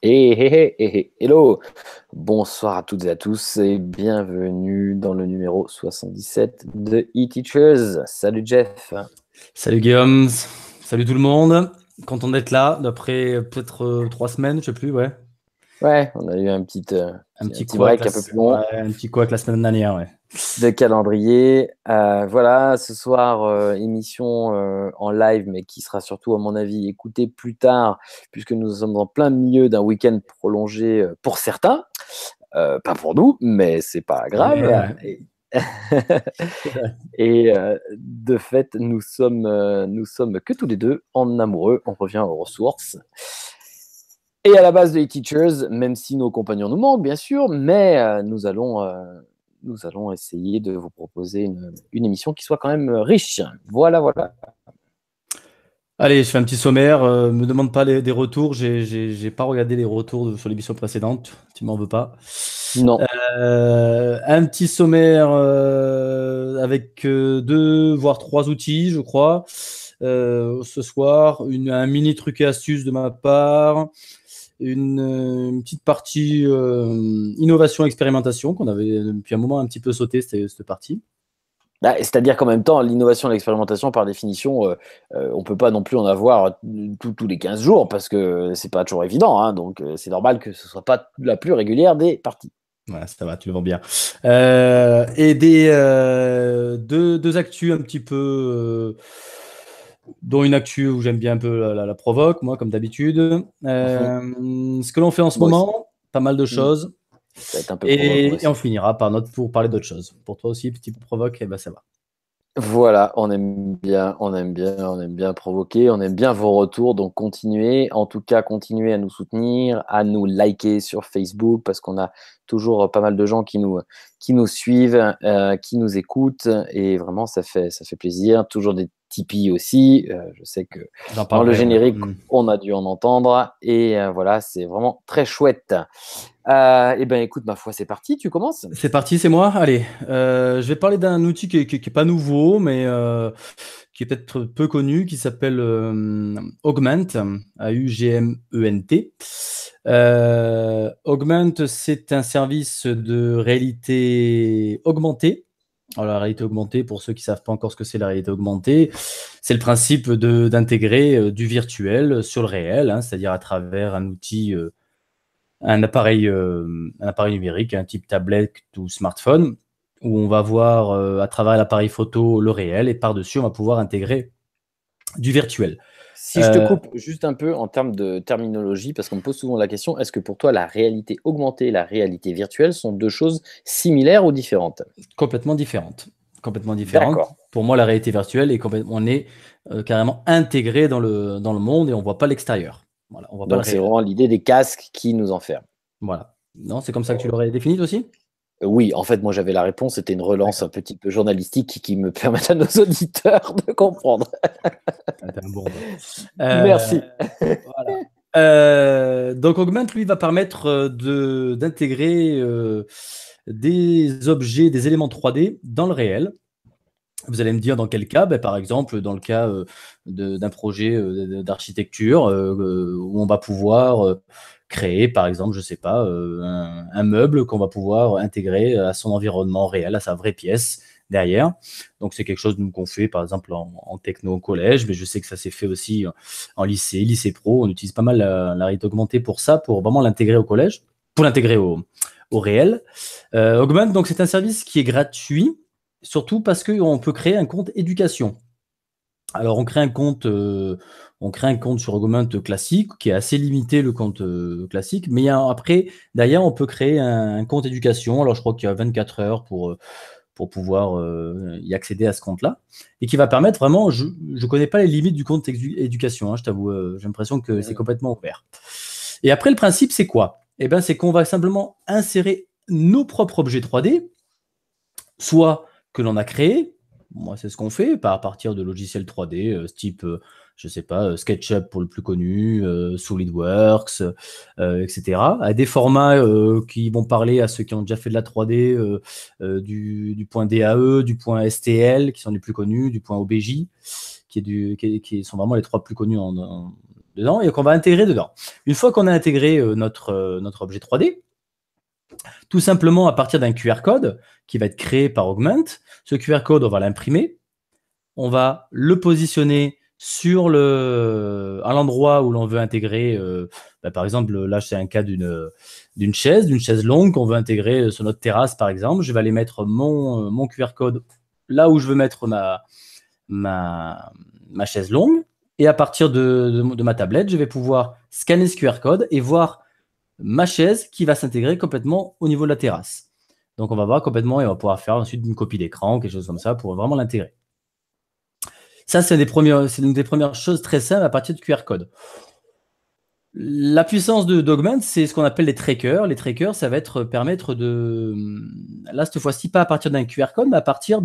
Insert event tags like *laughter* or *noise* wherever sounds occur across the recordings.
Hey, eh, eh, hey, eh, hey, hello Bonsoir à toutes et à tous et bienvenue dans le numéro 77 de eTeachers. Salut Jeff Salut Guillaume Salut tout le monde Content d'être là, d'après peut-être euh, trois semaines, je sais plus, ouais, Ouais, on a eu un petit, euh, un petit, break un peu plus long. un petit couac la semaine dernière, ouais. De calendrier. Euh, voilà, ce soir, euh, émission en live, mais qui sera surtout, à mon avis, écoutée plus tard, puisque nous sommes en plein milieu d'un week-end prolongé pour certains. pas pour nous, mais c'est pas grave. Et... *laughs* de fait, nous sommes, nous sommes que tous les deux en amoureux. On revient aux ressources et à la base des teachers même si nos compagnons nous manquent, bien sûr, mais euh, nous allons, euh, nous allons essayer de vous proposer une, émission qui soit quand même euh, riche. Voilà, voilà. Allez, je fais un petit sommaire. Ne me demande pas des retours. J'ai pas regardé les retours sur l'émission précédente. Tu m'en veux pas. Non. un petit sommaire avec deux, voire trois outils, je crois. ce soir, un mini truc et astuce de ma part, euh, une, petite partie euh, innovation-expérimentation qu'on avait depuis un moment un petit peu sauté cette, cette partie. Bah, C'est-à-dire qu'en même temps, l'innovation et l'expérimentation, par définition, euh, on ne peut pas non plus en avoir tous les 15 jours parce que c'est pas toujours évident. Hein. donc, c'est normal que ce ne soit pas la plus régulière des parties. Voilà, ça va, tu le vends bien. et des deux, deux, actus un petit peu dont une actu où j'aime bien un peu la, provoque, moi, comme d'habitude. Euh, ce que l'on fait en ce moment, pas mal de mm. choses. Ça être un peu et, et, on finira par notre pour parler d'autres choses. Pour toi aussi, petit provoque, et eh ben ça va. Voilà, on aime bien, on aime bien, on aime bien provoquer, on aime bien vos retours, donc continuez, en tout cas continuez à nous soutenir, à nous liker sur Facebook parce qu'on a toujours pas mal de gens qui nous qui nous suivent, euh, qui nous écoutent et vraiment ça fait ça fait plaisir. Toujours des Tipeee aussi. Euh, je sais que dans le générique, hmm. on a dû en entendre. Et euh, voilà, c'est vraiment très chouette. Euh, eh bien, écoute, ma foi, c'est parti. Tu commences C'est parti, c'est moi. Allez, je vais parler d'un outil qui n'est pas nouveau, mais qui est peut-être peu connu, qui s'appelle Augment, A-U-G-M-E-N-T. Augment, c'est un service de réalité augmentée alors, oh, la réalité augmentée, pour ceux qui ne savent pas encore ce que c'est la réalité augmentée, c'est le principe d'intégrer euh, du virtuel sur le réel, hein, c'est-à-dire à travers un outil, euh, un, appareil, euh, un appareil numérique, un hein, type tablette ou smartphone, où on va voir à travers l'appareil photo le réel et par-dessus, on va pouvoir intégrer du virtuel. Si je te euh, coupe juste un peu en termes de terminologie, parce qu'on me pose souvent la question, est-ce que pour toi la réalité augmentée et la réalité virtuelle sont deux choses similaires ou différentes Complètement différentes. Complètement différentes. Pour moi, la réalité virtuelle est complètement, on est euh, carrément intégré dans le, dans le monde et on voit pas l'extérieur. Donc c'est vraiment l'idée des casques qui nous enferment. Voilà. Non, c'est comme ça que tu l'aurais définie aussi oui, en fait, moi j'avais la réponse, c'était une relance un petit peu journalistique qui, me *laughs* permet à nos auditeurs de comprendre. Ah, *laughs* euh, Merci. Euh, donc Augment, lui, va permettre euh, d'intégrer des objets, des éléments 3D dans le réel. Vous allez me dire dans quel cas ben, Par exemple, dans le cas d'un projet d'architecture où on va pouvoir créer, par exemple, je ne sais pas, euh, un, meuble qu'on va pouvoir intégrer à son environnement réel, à sa vraie pièce derrière. Donc c'est quelque chose qu'on fait par exemple en, techno au collège, mais je sais que ça s'est fait aussi euh, en lycée, lycée pro. On utilise pas mal la, réalité augmentée pour ça, pour vraiment l'intégrer au collège, pour l'intégrer au, au réel. Euh, Augment, donc c'est un service qui est gratuit, surtout parce qu'on peut créer un compte éducation. Alors, on crée un compte, euh, on crée un compte sur Augment classique qui est assez limité, le compte euh, classique. Mais après, d'ailleurs, on peut créer un, compte éducation. Alors, je crois qu'il y a 24 heures pour, euh, pour pouvoir y accéder à ce compte-là. Et qui va permettre vraiment, je ne connais pas les limites du compte éducation, hein, je t'avoue. J'ai l'impression que c'est complètement ouvert. Et après, le principe, c'est quoi Eh bien, c'est qu'on va simplement insérer nos propres objets 3D, soit que l'on a créé, moi c'est ce qu'on fait, par à partir de logiciels 3D, euh, type, je euh, je sais pas, euh, SketchUp pour le plus connu, SolidWorks, etc. À des formats qui vont parler à ceux qui ont déjà fait de la 3D, du, point DAE, du point STL, qui sont les plus connus, du point OBJ, qui, sont vraiment les trois plus connus dedans, et qu'on va intégrer dedans. Une fois qu'on a intégré notre objet 3D, tout simplement à partir d'un QR code qui va être créé par Augment. Ce QR code, on va l'imprimer, on va le positionner sur à l'endroit où l'on veut intégrer. Euh, bah, par exemple, là c'est un cas d'une chaise, d'une chaise longue qu'on veut intégrer euh, sur notre terrasse, par exemple. Je vais aller mettre mon euh, QR code là où je veux mettre ma chaise longue. Et à partir de ma tablette, je vais pouvoir scanner ce QR code et voir ma chaise qui va s'intégrer complètement au niveau de la terrasse. Donc on va voir complètement et on va pouvoir faire ensuite une copie d'écran ou quelque chose comme ça pour vraiment l'intégrer. Ça, c'est une des premières choses très simples à partir de QR code. La puissance de Dogman, c'est ce qu'on appelle les trackers. Les trackers, ça va être permettre de, là cette fois-ci, pas à partir d'un QR code, mais à partir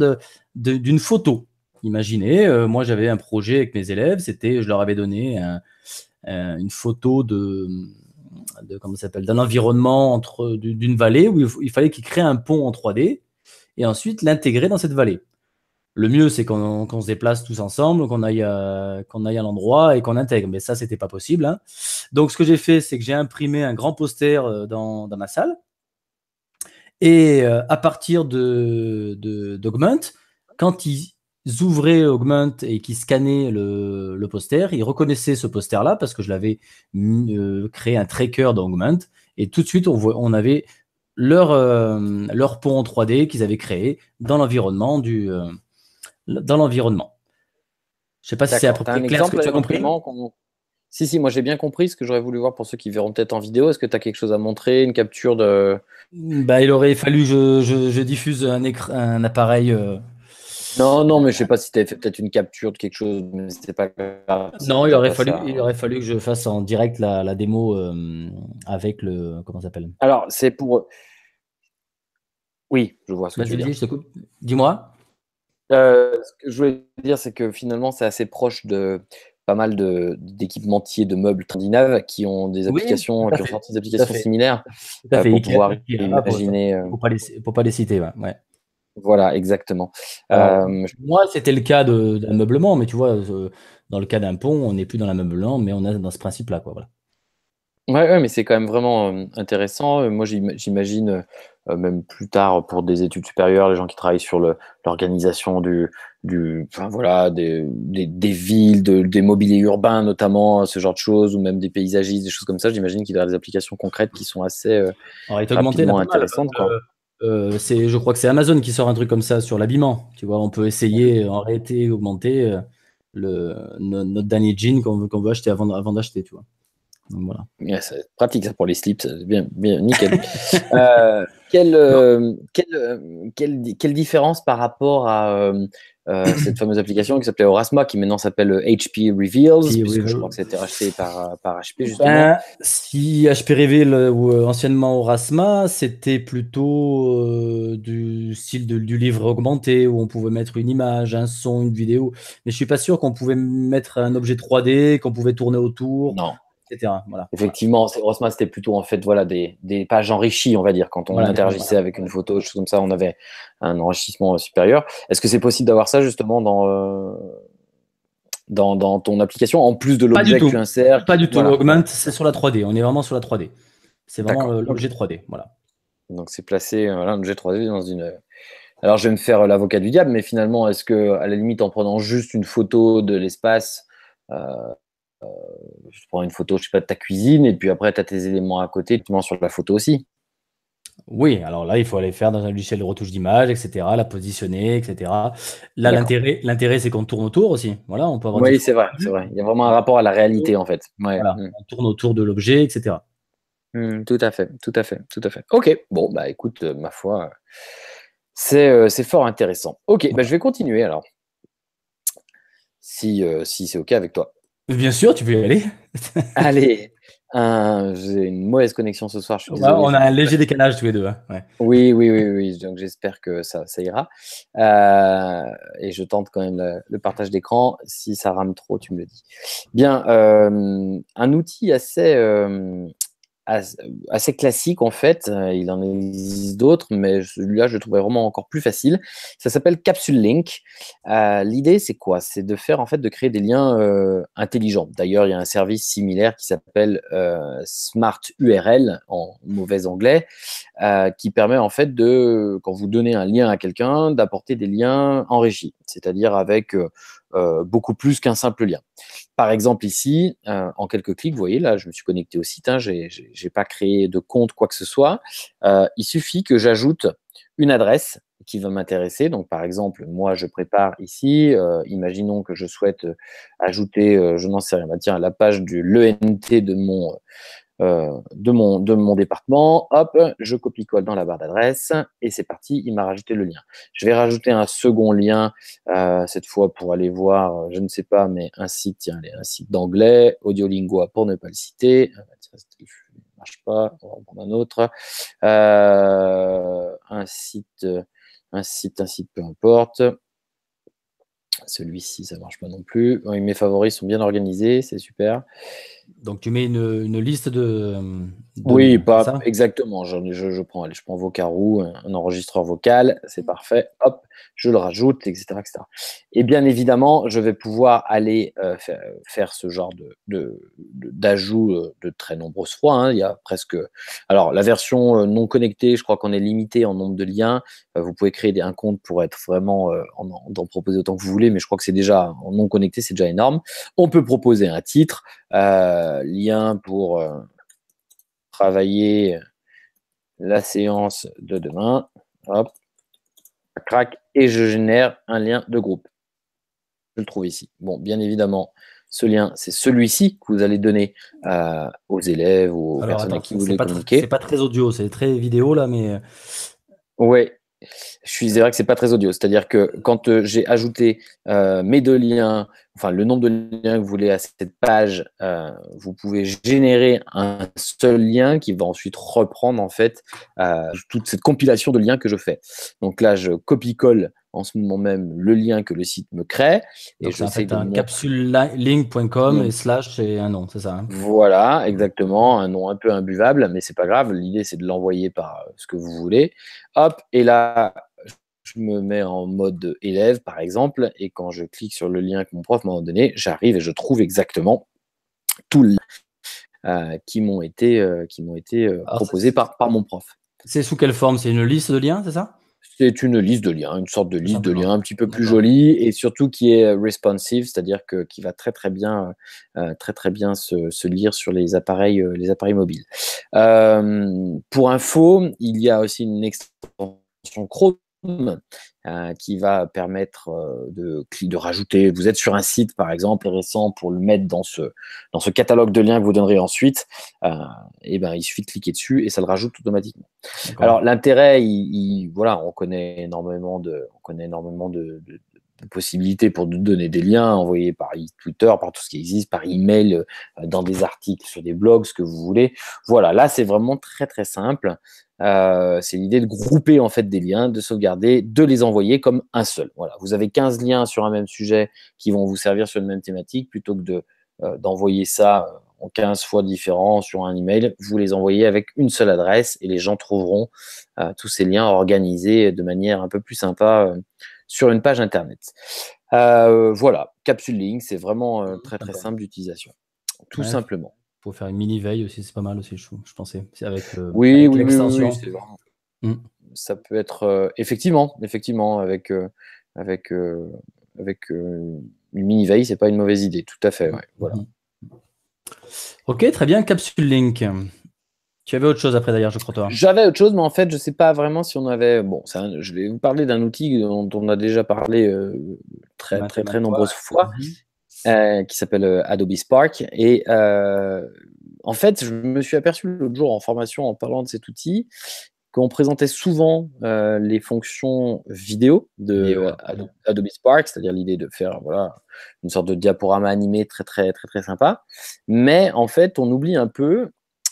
d'une photo. Imaginez, euh, moi j'avais un projet avec mes élèves, c'était, je leur avais donné une photo de, de comment s'appelle d'un environnement entre d'une vallée où il fallait qu'il crée un pont en 3D et ensuite l'intégrer dans cette vallée. Le mieux, c'est qu'on se déplace tous ensemble, qu'on aille, qu'on aille à l'endroit et qu'on intègre. Mais ça, c'était pas possible. Hein. Donc, ce que j'ai fait, c'est que j'ai imprimé un grand poster euh, dans, dans ma salle. Et euh, à partir de d'Augment, quand il, ouvraient Augment et qui scannaient le, le poster, ils reconnaissaient ce poster-là parce que je l'avais euh, créé un tracker dans Augment. Et tout de suite, on, on avait leur, euh, leur pont en 3D qu'ils avaient créé dans l'environnement du euh, dans l'environnement. Je sais pas si c'est à peu près clair ce que tu as compris. Si, si, moi j'ai bien compris ce que j'aurais voulu voir pour ceux qui verront peut-être en vidéo. Est-ce que tu as quelque chose à montrer, une capture de... Bah, il aurait fallu que je, je, diffuse un, un appareil non, non, mais je sais pas si tu avais fait peut-être une capture de quelque chose, mais c'était pas grave. Non, il aurait, fallu, il aurait fallu que je fasse en direct la, démo euh, avec le. Comment ça s'appelle Alors, c'est pour. Oui, je vois ce que tu veux dire. Dis-moi. Euh, ce que je voulais dire, c'est que finalement, c'est assez proche de pas mal d'équipementiers de, meubles scandinaves qui ont des applications, qui ont sorti des applications similaires pour pouvoir imaginer. Pour, pas les, citer, ouais. Voilà, exactement. Euh, euh, moi, c'était le cas d'ameublement, mais tu vois, euh, dans le cas d'un pont, on n'est plus dans l'ameublement, mais on est dans ce principe-là. Quoi, mais c'est quand même vraiment intéressant. Moi, j'imagine, même plus tard pour des études supérieures, les gens qui travaillent sur l'organisation du, du voilà, des, villes, des mobiliers urbains notamment, ce genre de choses, ou même des paysagistes, des choses comme ça. J'imagine qu'il y a des applications concrètes qui sont assez intéressantes. Euh, c'est, je crois que c'est Amazon qui sort un truc comme ça sur l'habillement. Tu vois, on peut essayer, en euh, augmenter euh, le, notre, dernier jean qu'on veut, qu'on veut acheter avant, avant d'acheter, tu vois. voilà. c'est pratique ça pour les slips, c'est bien, nickel. *laughs* quelle, quelle, quelle, quelle, différence par rapport à euh, *clears throat* cette fameuse application qui s'appelait Orasma, qui maintenant s'appelle HP euh, Reveals, je crois que c'était racheté par, HP euh, ben, justement. si HP Reveal ou anciennement Orasma, c'était plutôt du style du livre augmenté où on pouvait mettre une image, un son, une vidéo. Mais je suis pas sûr qu'on pouvait mettre un objet 3D, qu'on pouvait tourner autour. Non effectivement Voilà. Effectivement, c'était plutôt en fait voilà, des, pages enrichies, on va dire, quand on interagissait avec une photo, choses comme ça, on avait un enrichissement euh, supérieur. Est-ce que c'est possible d'avoir ça justement dans, euh, dans, ton application, en plus de l'objet que tu insères Pas du tout, Augment, c'est sur la 3D, on est vraiment sur la 3D. C'est vraiment euh, l'objet 3D, voilà. Donc c'est placé, un l'objet 3D dans une... Alors je vais me faire l'avocat du diable, mais finalement, est-ce que, à la limite, en prenant juste une photo de l'espace, euh, je prends une photo, je sais pas, de ta cuisine, et puis après, tu as tes éléments à côté, tu sur la photo aussi. Oui, alors là, il faut aller faire dans un logiciel de retouche d'image, etc., la positionner, etc. Là, l'intérêt, l'intérêt, c'est qu'on tourne autour aussi. Voilà, on peut Oui, c'est vrai, c'est vrai. Il y a vraiment un rapport à la réalité, en fait. Mm. On tourne autour de l'objet, etc. Mm, tout à fait, tout à fait, tout à fait. Ok, bon, bah écoute, euh, ma foi, euh, c'est, fort intéressant. Ok, bah, je vais continuer alors, si, si c'est ok avec toi. Bien sûr, tu peux y aller. *laughs* Allez, j'ai une mauvaise connexion ce soir. Bah, on a un léger décalage tous les deux. Hein, oui, oui, oui, oui. Donc j'espère que ça, ira. Euh, et je tente quand même le, partage d'écran. Si ça rame trop, tu me le dis. Bien, euh, un outil assez, euh, assez classique en fait. Euh, il en existe d'autres, mais celui-là, je le trouvais vraiment encore plus facile. Ça s'appelle Capsule Link. Euh, l'idée, c'est quoi C'est de faire en fait de créer des liens euh, intelligents. D'ailleurs, il y a un service similaire qui s'appelle Smart URL en mauvais anglais, qui permet en fait de, quand vous donnez un lien à quelqu'un, d'apporter des liens enrichis, c'est-à-dire avec euh, beaucoup plus qu'un simple lien. Par exemple, ici, euh, en quelques clics, vous voyez, là, je me suis connecté au site, hein, je n'ai pas créé de compte, quoi que ce soit. Euh, il suffit que j'ajoute une adresse qui va m'intéresser. Donc, par exemple, moi, je prépare ici, imaginons que je souhaite ajouter, je n'en sais rien, bah, tiens, la page du l'ENT de mon, euh, de, mon, de mon département. Hop, je copie-colle dans la barre d'adresse et c'est parti, il m'a rajouté le lien. Je vais rajouter un second lien, euh, cette fois pour aller voir, je ne sais pas, mais un site, tiens, un site d'anglais, Audiolingua pour ne pas le citer. Ah, bah, ne marche pas, on un autre. Euh, un site, un site, un site, peu importe. Celui-ci, ça marche pas non plus. mes favoris sont bien organisés, c'est super. Donc tu mets une, liste de, euh, oui, pas exactement. Je, prends, je prends un enregistreur vocal, c'est parfait. Hop, je le rajoute, etc., Et bien évidemment, je vais pouvoir aller euh, faire, ce genre de d'ajout euh, de, très nombreuses fois. Hein. Il y a presque. Alors, la version euh, non connectée, je crois qu'on est limité en nombre de liens. vous pouvez créer un compte pour être vraiment en, proposer autant que vous voulez, mais je crois que c'est déjà en non connecté, c'est déjà énorme. On peut proposer un titre, lien pour travailler la séance de demain. Hop, crac, et je génère un lien de groupe. Je le trouve ici. Bon, bien évidemment, ce lien, c'est celui-ci que vous allez donner euh, aux élèves ou aux personnes qui vous voulez Ce C'est pas très audio, c'est très vidéo là, mais. Euh, ouais, je suis c'est vrai que c'est pas très audio. C'est-à-dire que quand euh, j'ai ajouté mes deux liens enfin le nombre de liens que vous voulez à cette page, euh, vous pouvez générer un seul lien qui va ensuite reprendre en fait euh, toute cette compilation de liens que je fais. Donc là, je copie-colle en ce moment même le lien que le site me crée. Et je sais un capsulelink.com et slash et un nom, c'est ça hein Voilà, exactement, un nom un peu imbuvable, mais c'est pas grave. L'idée c'est de l'envoyer par ce que vous voulez. Hop, et là, je me mets en mode élève, par exemple, et quand je clique sur le lien que mon prof m'a donné, j'arrive et je trouve exactement tous les liens euh, qui m'ont été, euh, qui été euh, proposés par, par mon prof. C'est sous quelle forme C'est une liste de liens, c'est ça c'est une liste de liens, une sorte de liste de liens un petit peu plus jolie et surtout qui est responsive, c'est-à-dire que qui va très très bien, très très bien se, lire sur les appareils, les appareils mobiles. pour info, il y a aussi une extension Chrome euh, qui va permettre euh, de, de rajouter. Vous êtes sur un site, par exemple, récent pour le mettre dans ce, dans ce catalogue de liens que vous donnerez ensuite. et euh, eh ben, il suffit de cliquer dessus et ça le rajoute automatiquement. Alors, l'intérêt, voilà, on connaît énormément de, on connaît énormément de, possibilités pour nous donner des liens envoyés par Twitter, par tout ce qui existe, par email, dans des articles, sur des blogs, ce que vous voulez. Voilà, là c'est vraiment très très simple. Euh, c'est l'idée de grouper en fait des liens, de sauvegarder, de les envoyer comme un seul. Voilà, vous avez 15 liens sur un même sujet qui vont vous servir sur une même thématique plutôt que euh, d'envoyer ça euh, en 15 fois différents sur un email, vous les envoyez avec une seule adresse et les gens trouveront tous ces liens organisés de manière un peu plus sympa sur une page internet. voilà, Capsule Link, c'est vraiment très très simple d'utilisation, tout simplement faire une mini veille aussi, c'est pas mal aussi, je, je pensais. Euh, oui, oui, oui, mm. Ça peut être euh, effectivement, effectivement, avec, euh, avec, avec une mini veille, c'est pas une mauvaise idée, tout à fait. voilà. Ok, très bien, Capsule Link. Tu avais autre chose après d'ailleurs, je crois toi. J'avais autre chose, mais en fait, je sais pas vraiment si on avait. Bon, ça, je vais vous parler d'un outil dont on a déjà parlé très, très, très nombreuses fois, mhm. Euh, qui s'appelle euh, Adobe Spark. Et euh, en fait, je me suis aperçu l'autre jour en formation en parlant de cet outil qu'on présentait souvent les fonctions vidéo de Adobe, Spark, c'est-à-dire l'idée de faire voilà, une sorte de diaporama animé très très très très sympa. Mais en fait, on oublie un peu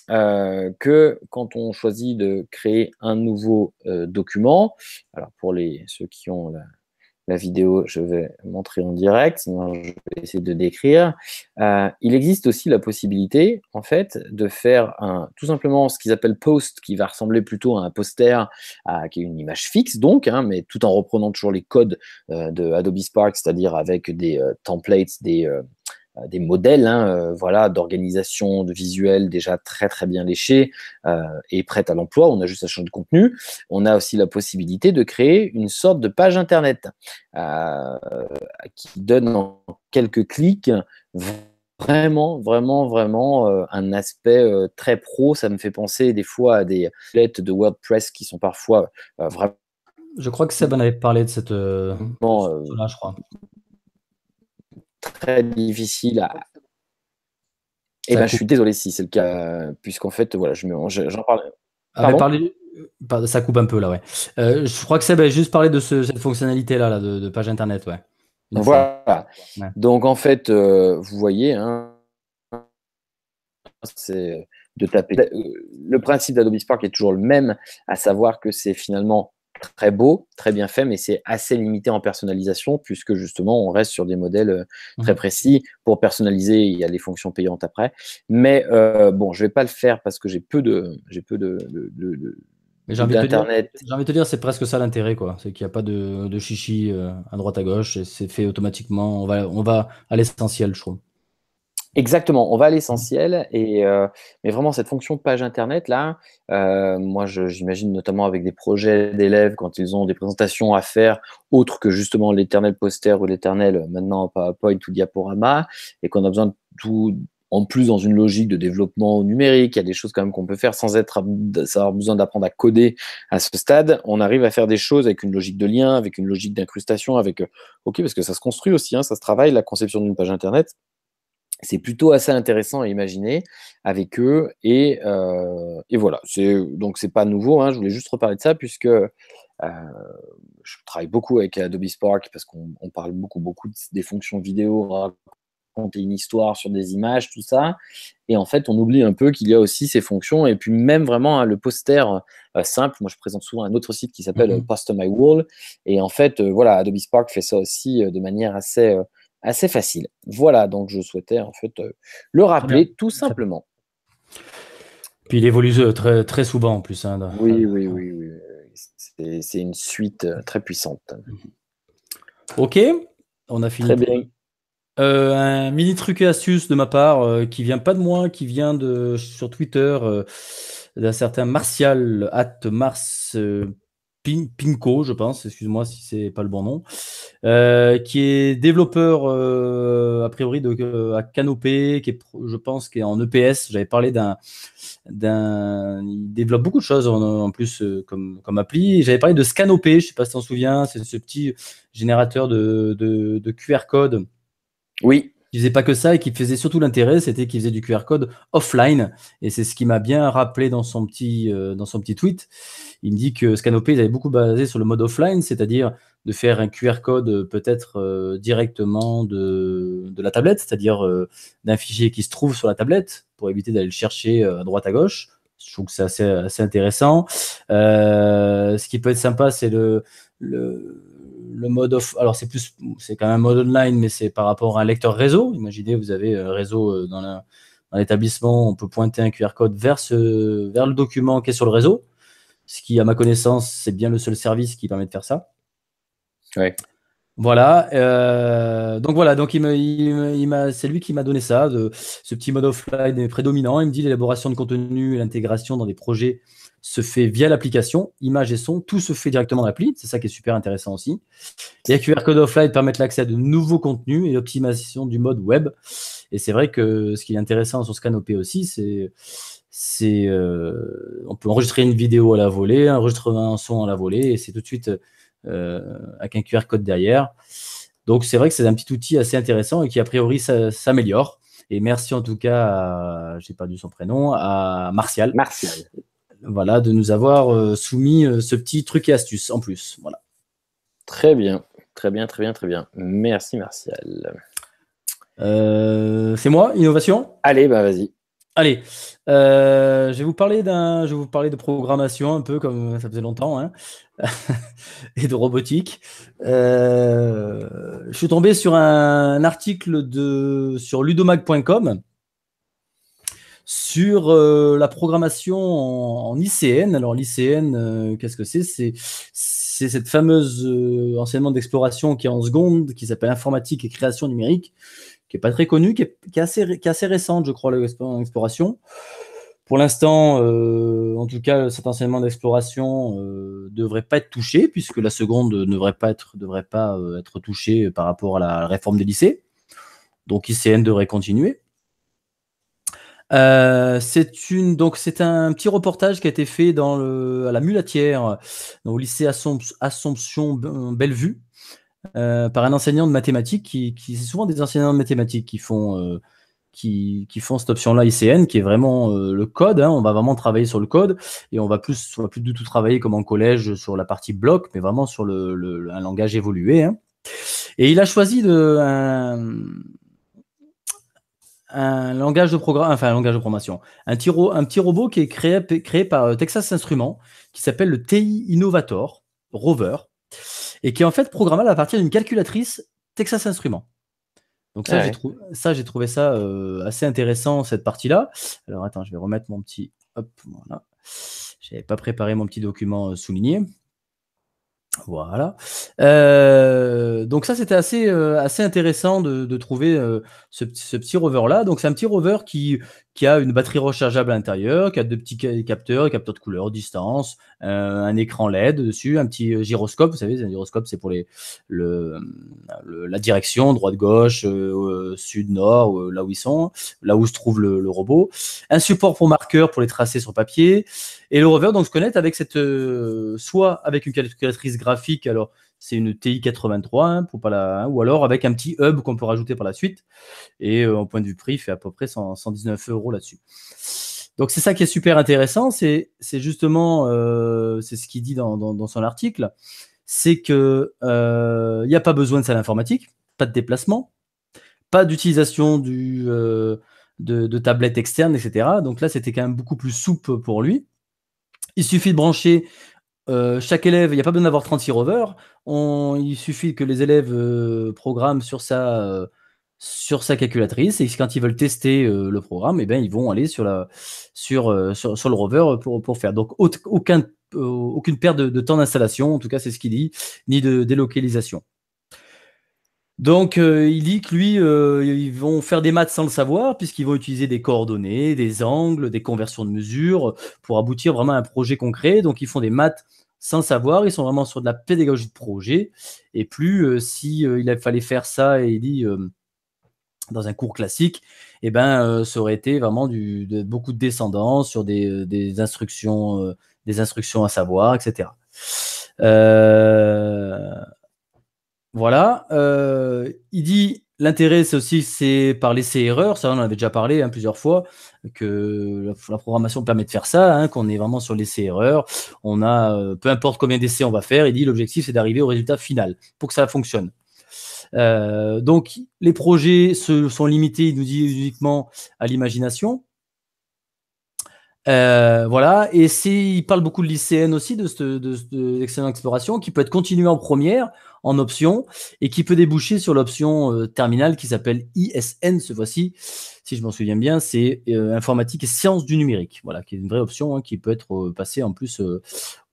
que quand on choisit de créer un nouveau document, alors pour les, ceux qui ont la, la vidéo, je vais montrer en direct, sinon je vais essayer de décrire. Euh, il existe aussi la possibilité, en fait, de faire un, tout simplement ce qu'ils appellent post, qui va ressembler plutôt à un poster, à, qui est une image fixe donc, hein, mais tout en reprenant toujours les codes euh, de Adobe Spark, c'est-à-dire avec des euh, templates, des, euh, des modèles hein, euh, voilà, d'organisation, de visuels déjà très très bien léchés euh, et prêts à l'emploi. On a juste à changer de contenu. On a aussi la possibilité de créer une sorte de page Internet qui donne en quelques clics vraiment, vraiment, vraiment un aspect très pro. Ça me fait penser des fois à des lettres de WordPress qui sont parfois vraiment. Je crois que Seb avait parlé de cette. là, je crois très difficile à. Eh ben, je suis désolé si c'est le cas, puisqu'en fait, voilà, je me, j'en parle. Ah, ça coupe un peu là, ouais. Euh, je crois que ça va juste parler de cette fonctionnalité là, de, page internet, ouais. voilà. Donc en fait, euh, vous voyez, hein, c'est de taper. Euh, le principe d'Adobe Spark est toujours le même, à savoir que c'est finalement très beau, très bien fait, mais c'est assez limité en personnalisation puisque justement on reste sur des modèles euh, mmh. très précis. Pour personnaliser, il y a les fonctions payantes après. Mais euh, bon, je vais pas le faire parce que j'ai peu de, j'ai peu de, j'ai envie, de te dire, c'est presque ça l'intérêt, quoi. C'est qu'il n'y a pas de, chichi euh, à droite à gauche, et c'est fait automatiquement. On va, on va à l'essentiel, je trouve. Exactement, on va à mmh. l'essentiel. Et, euh, mais vraiment, cette fonction page Internet, là, euh, moi, j'imagine notamment avec des projets d'élèves, quand ils ont des présentations à faire, autres que justement l'éternel poster ou l'éternel euh, maintenant PowerPoint ou diaporama, et qu'on a besoin de tout, en plus dans une logique de développement numérique, il y a des choses quand même qu'on peut faire sans être avoir besoin d'apprendre à coder à ce stade. On arrive à faire des choses avec une logique de lien, avec une logique d'incrustation, avec ok parce que ça se construit aussi, hein, ça se travaille la conception d'une page internet c'est plutôt assez intéressant à imaginer avec eux. Et, euh, voilà, donc c'est pas nouveau, hein. je voulais juste reparler de ça puisque euh, je travaille beaucoup avec Adobe Spark parce qu'on parle beaucoup, beaucoup des fonctions vidéo, raconter une histoire sur des images, tout ça. Et en fait, on oublie un peu qu'il y a aussi ces fonctions. Et puis même vraiment hein, le poster euh, simple, moi je présente souvent un autre site qui s'appelle mm-hmm. Post My Wall. Et en fait, voilà, Adobe Spark fait ça aussi de manière assez assez facile. Voilà, donc je souhaitais en fait euh, le rappeler tout simplement. Puis il évolue euh, très, très souvent en plus. Hein, oui, oui, oui, oui. C'est, une suite euh, très puissante. Mhm. Ok, on a fini. Très bien. un mini truc et astuce de ma part qui vient pas de moi, qui vient de sur Twitter d'un certain Martial at Mars Pinko, je pense, excuse-moi si c'est pas le bon nom, euh, qui est développeur euh, a priori de, euh, à Canopé, qui est, je pense, qui est en EPS. J'avais parlé d'un, d'un, il développe beaucoup de choses en, plus comme, comme appli. J'avais parlé de Scanopé, je sais pas si t'en souviens, c'est ce petit générateur de, de QR code. Oui qui faisait pas que ça et qui faisait surtout l'intérêt, c'était qu'il faisait du QR code offline. Et c'est ce qui m'a bien rappelé dans son petit, euh, dans son petit tweet. Il me dit que Scanopé, il avait beaucoup basé sur le mode offline, c'est-à-dire de faire un QR code euh, peut-être euh, directement de, de, la tablette, c'est-à-dire d'un fichier qui se trouve sur la tablette pour éviter d'aller le chercher à droite à gauche. Je trouve que c'est assez, assez intéressant. ce qui peut être sympa, c'est le, le le mode off, alors c'est plus, c'est quand même un mode online, mais c'est par rapport à un lecteur réseau. Imaginez, vous avez un euh, réseau euh, dans l'établissement, on peut pointer un QR code vers, vers le document qui est sur le réseau, ce qui, à ma connaissance, c'est bien le seul service qui permet de faire ça. Ouais. Voilà. Euh, donc voilà, donc il, c'est lui qui m'a donné ça, ce petit mode offline prédominant. Il me dit l'élaboration de contenu et l'intégration dans des projets se fait via l'application, images et son, tout se fait directement dans l'appli. C'est ça qui est super intéressant aussi. Les QR Code Offline permettent l'accès à de nouveaux contenus et l'optimisation du mode web. Et c'est vrai que ce qui est intéressant sur Scanopé aussi, c'est c'est euh, on peut enregistrer une vidéo à la volée, enregistrer un son à la volée, et c'est tout de suite euh, avec un QR code derrière. Donc c'est vrai que c'est un petit outil assez intéressant et qui a priori s'améliore. Et merci en tout cas, j'ai perdu son prénom, à Martial. Martial voilà, de nous avoir euh, soumis euh, ce petit truc et astuce en plus. Voilà. Très bien, très bien, très bien, très bien. Merci Martial. Euh, c'est moi, innovation Allez, bah vas-y. Allez, je vais vous parler de programmation un peu comme ça faisait longtemps, hein, *laughs* et de robotique. je suis tombé sur un, article sur ludomag.com sur euh, la programmation en, ICN. Alors l'ICN, euh, qu'est-ce que c'est C'est cette fameuse euh, enseignement d'exploration qui est en seconde, qui s'appelle informatique et création numérique, qui est pas très connue, qui est, assez, récente, je crois, l'exploration. Pour l'instant, en tout cas, cet enseignement d'exploration devrait pas être touché, puisque la seconde ne devrait pas être, touchée par rapport à la réforme des lycées. Donc ICN devrait continuer. Euh, c'est une donc c'est un petit reportage qui a été fait dans le, à la Mulatière, au lycée Assomption euh, Bellevue, euh, par un enseignant de mathématiques qui, qui c'est souvent des enseignants de mathématiques qui font qui, qui, font cette option-là ICN, qui est vraiment le code. Hein. on va vraiment travailler sur le code et on va plus, on va plus du tout travailler comme en collège sur la partie bloc, mais vraiment sur le, un langage évolué. Hein. Et il a choisi de, un langage de programmation, un petit, robot qui est créé, par euh, Texas Instruments, qui s'appelle le TI Innovator Rover, et qui est en fait programmable à partir d'une calculatrice Texas Instruments. Donc ça, j'ai trouvé ça euh, assez intéressant, cette partie-là. Alors attends, je vais remettre mon petit... Hop, voilà. J'avais pas préparé mon petit document euh, souligné. Voilà. Euh, donc ça, c'était assez, euh, assez intéressant de, de trouver euh, ce, petit rover-là. Donc c'est un petit rover qui, qui a une batterie rechargeable à l'intérieur, qui a deux petits capteurs, capteurs de couleur, distance, un écran LED dessus, un petit gyroscope. Vous savez, un gyroscope, c'est pour les, le, la direction, droite-gauche, sud-nord, là où ils sont, là où se trouve le, le, robot. Un support pour marqueur pour les tracer sur papier. Et le rover donc se connecte avec cette euh, soit avec une calculatrice graphique, alors c'est une TI 83 hein, pour pas hein, ou alors avec un petit hub qu'on peut rajouter par la suite. Et euh, en point de vue prix, il fait à peu près 119 euros là-dessus. Donc c'est ça qui est super intéressant, c'est justement euh, c'est ce qu'il dit dans, son article, c'est que il n'y a pas besoin de salle informatique, pas de déplacement, pas d'utilisation du de, de tablettes externes, etc. Donc là c'était quand même beaucoup plus souple pour lui. Il suffit de brancher euh, chaque élève, il n'y a pas besoin d'avoir 36 rovers. il suffit que les élèves euh, programment sur sa, euh, sur sa calculatrice et quand ils veulent tester le programme, eh ben, ils vont aller sur, la, sur, le rover pour, faire. Donc aucune perte de temps d'installation, en tout cas c'est ce qu'il dit, ni de délocalisation. Donc, euh, il dit que lui, euh, ils vont faire des maths sans le savoir, puisqu'ils vont utiliser des coordonnées, des angles, des conversions de mesures pour aboutir vraiment à un projet concret. Donc, ils font des maths sans savoir. Ils sont vraiment sur de la pédagogie de projet. Et plus s'il euh, si il fallait faire ça, et il dit dans un cours classique, eh ben, ça aurait été vraiment beaucoup de descendants sur des, instructions, des instructions à savoir, etc. Euh voilà. Euh, il dit l'intérêt, c'est aussi c'est par l'essai erreur. Ça, on en avait déjà parlé hein, plusieurs fois que la, programmation permet de faire ça, hein, qu'on est vraiment sur l'essai erreur. On a euh, peu importe combien d'essais on va faire. Il dit l'objectif, c'est d'arriver au résultat final pour que ça fonctionne. Euh, donc les projets se, sont limités, il nous dit uniquement à l'imagination. voilà, et il parle beaucoup de l'ICN aussi, de cette, de, exploration, qui peut être continuée en première en option et qui peut déboucher sur l'option euh, terminale qui s'appelle ISN ce voici, si je m'en souviens bien, c'est euh, informatique et sciences du numérique, voilà, qui est une vraie option hein, qui peut être euh, passée en plus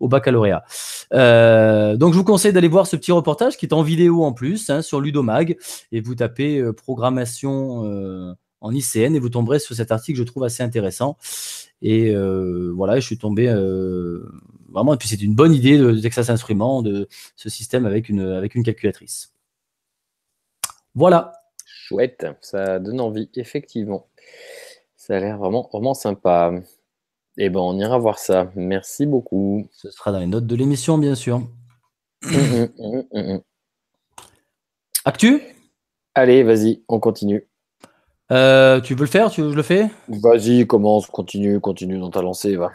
au baccalauréat. donc je vous conseille d'aller voir ce petit reportage qui est en vidéo en plus hein, sur Ludomag et vous tapez programmation en ICN et vous tomberez sur cet article que je trouve assez intéressant. Et voilà, je suis tombé vraiment, et puis c'est une bonne idée de, Texas Instruments, de ce système avec une, avec une calculatrice. Voilà. Chouette, ça donne envie, effectivement. Ça a l'air vraiment, vraiment sympa. Eh bien, on ira voir ça. Merci beaucoup. Ce sera dans les notes de l'émission, bien sûr. Mmh, mmh, mmh, Actu Allez, vas-y, on continue. Euh, tu veux le faire Je le fais Vas-y, commence, continue, continue dans ta lancée, va.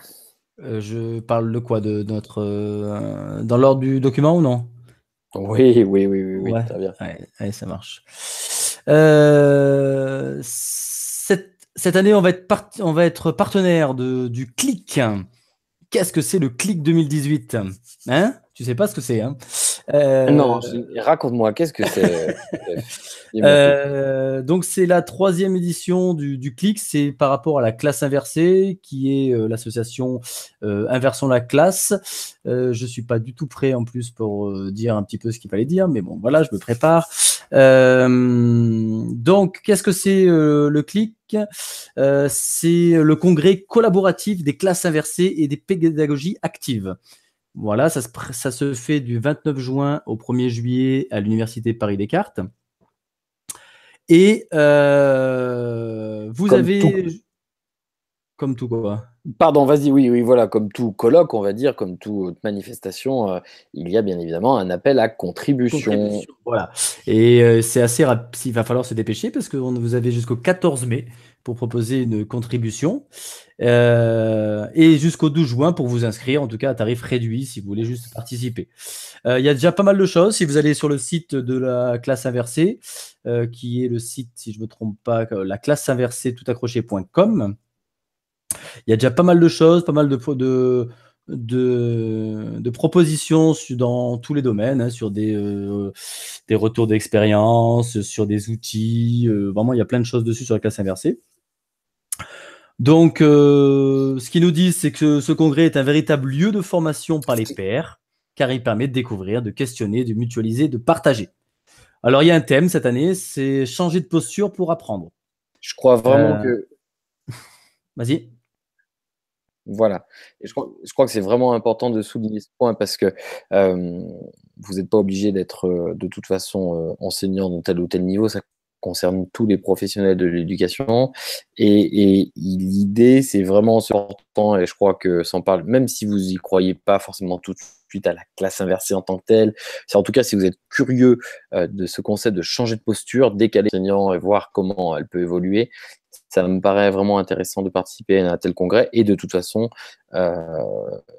Euh, je parle de quoi De euh, dans l'ordre du document ou non Oui, oui, oui, oui, bien. ça marche. Euh, cette, année, on va être, partenaire du CLIC. Qu'est-ce que c'est le CLIC 2018 Hein Tu sais pas ce que c'est, hein? Euh, non, raconte-moi, qu'est-ce que c'est *laughs* euh, Donc, c'est la troisième édition du, CLIC, c'est par rapport à la classe inversée, qui est euh, l'association Inversons la classe. je suis pas du tout prêt en plus pour dire un petit peu ce qu'il fallait dire, mais bon, voilà, je me prépare. donc, qu'est-ce que c'est le CLIC C'est le congrès collaboratif des classes inversées et des pédagogies actives. Voilà, ça se, fait du 29 juin au 1er juillet à l'université Paris-Descartes. Et euh, vous avez. Comme tout quoi. Pardon, vas-y, oui, oui, voilà, comme tout colloque, on va dire, comme toute manifestation, euh, il y a bien évidemment un appel à contribution. voilà. Et euh, c'est assez rapide, il va falloir se dépêcher parce que vous avez jusqu'au 14 mai pour proposer une contribution. Euh, et jusqu'au 12 juin pour vous inscrire, en tout cas à tarif réduit si vous voulez juste participer. Euh, il y a déjà pas mal de choses. Si vous allez sur le site de la classe inversée, euh, qui est le site, si je ne me trompe pas, la classe inversée toutaccroché.com, il y a déjà pas mal de choses, pas mal de, de, de, propositions dans tous les domaines, hein, sur des, des retours d'expérience, sur des outils. vraiment, il y a plein de choses dessus sur la classe inversée. Donc, euh, ce qu'ils nous disent, c'est que ce congrès est un véritable lieu de formation par les pairs, car il permet de découvrir, de questionner, de mutualiser, de partager. Alors, il y a un thème cette année, c'est changer de posture pour apprendre. Je crois vraiment euh, que. *laughs* Vas-y. Voilà. je, crois, que c'est vraiment important de souligner ce point parce que euh, vous n'êtes pas obligé d'être de toute façon enseignant dans tel ou tel niveau. Ça concerne tous les professionnels de l'éducation. Et, l'idée, c'est vraiment important et je crois que s'en parle, même si vous n'y croyez pas forcément tout de suite à la classe inversée en tant que telle, c'est en tout cas si vous êtes curieux euh, de ce concept de changer de posture, décaler l'enseignant et voir comment elle peut évoluer, ça me paraît vraiment intéressant de participer à un tel congrès. Et de toute façon, euh,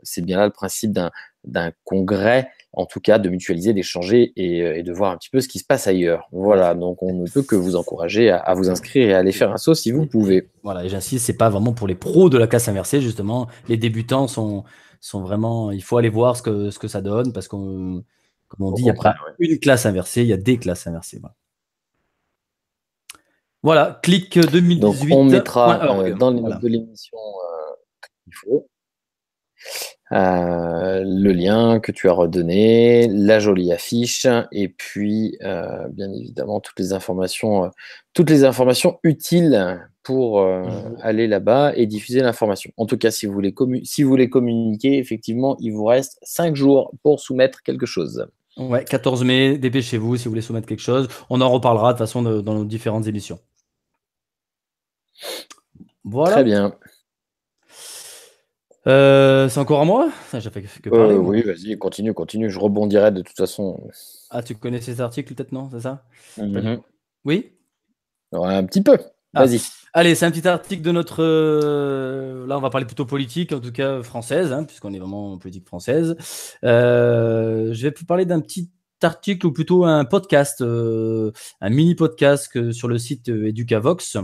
c'est bien là le principe d'un d'un congrès, en tout cas de mutualiser, d'échanger euh, et, de voir un petit peu ce qui se passe ailleurs. Voilà, donc on ne peut que vous encourager à, vous inscrire et à aller faire un saut si vous pouvez. Voilà, et j'insiste, c'est pas vraiment pour les pros de la classe inversée, justement. Les débutants sont, sont vraiment. Il faut aller voir ce que, ce que ça donne parce qu'on, comme on dit, il n'y a pas une classe inversée, il y a des classes inversées. Voilà. clic 2018. on mettra euh, dans les notes de l'émission euh, il faut. Euh, le lien que tu as redonné, la jolie affiche, et puis euh, bien évidemment toutes les informations, euh, toutes les informations utiles pour mhm. aller là-bas et diffuser l'information. En tout cas, si vous, voulez si communiquer, effectivement, il vous reste 5 jours pour soumettre quelque chose. Ouais, 14 mai, dépêchez-vous si vous voulez soumettre quelque chose. On en reparlera de toute façon dans nos différentes émissions. Voilà. Très bien. Euh, c'est encore à euh, moi Oui, vas-y, continue, continue. Je rebondirai de toute façon. Ah, tu connais ces articles peut-être, non C'est ça mm-hmm. Oui Un petit peu. Ah. Vas-y. Allez, c'est un petit article de notre. Euh, là, on va parler plutôt politique, en tout cas française, hein, puisqu'on est vraiment en politique française. je vais parler d'un petit article ou plutôt un podcast, un mini podcast sur le site Educavox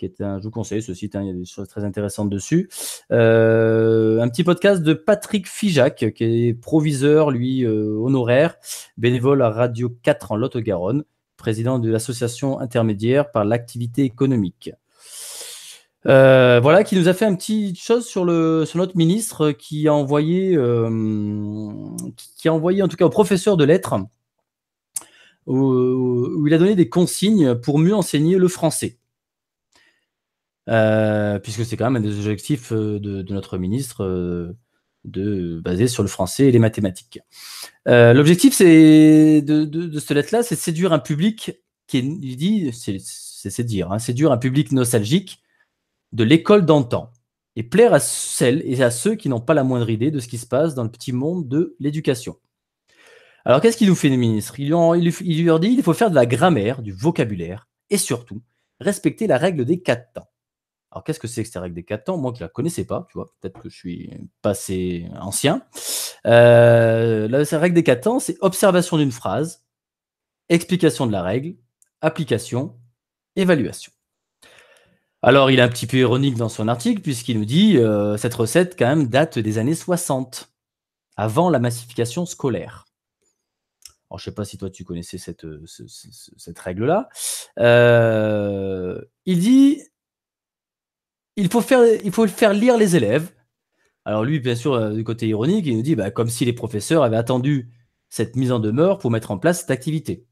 je vous conseille ce site, hein, il y a des choses très intéressantes dessus. Euh, un petit podcast de Patrick Fijac, qui est proviseur, lui, euh, honoraire, bénévole à Radio 4 en lot garonne président de l'association intermédiaire par l'activité économique. Euh, voilà, qui nous a fait un petit chose sur, le, notre ministre qui a envoyé, qui a envoyé en tout cas au professeur de lettres, où il a donné des consignes pour mieux enseigner le français. Euh, puisque c'est quand même un des objectifs euh, de, notre ministre euh, de, basé sur le français et les mathématiques. L'objectif c'est de, de, de, lettre-là, c'est de séduire un public qui dit, c'est dire, hein, séduire un public nostalgique de l'école d'antan et plaire à celles et à ceux qui n'ont pas la moindre idée de ce qui se passe dans le petit monde de l'éducation. Alors qu'est-ce qu'il nous fait le ministre il, il, il, leur dit il faut faire de la grammaire, du vocabulaire et surtout respecter la règle des quatre temps. Alors qu'est-ce que c'est que cette règle des 4 temps Moi qui la connaissais pas, tu vois, peut-être que je suis passé ancien. Euh, la règle des 4 temps, c'est observation d'une phrase, explication de la règle, application, évaluation. Alors il est un petit peu ironique dans son article puisqu'il nous dit euh, cette recette quand même date des années 60, avant la massification scolaire. Alors, je ne sais pas si toi tu connaissais cette, euh, cette, règle-là. il dit il faut faire, il faut faire lire les élèves. Alors lui, bien sûr, euh, du côté ironique, il nous dit bah, comme si les professeurs avaient attendu cette mise en demeure pour mettre en place cette activité.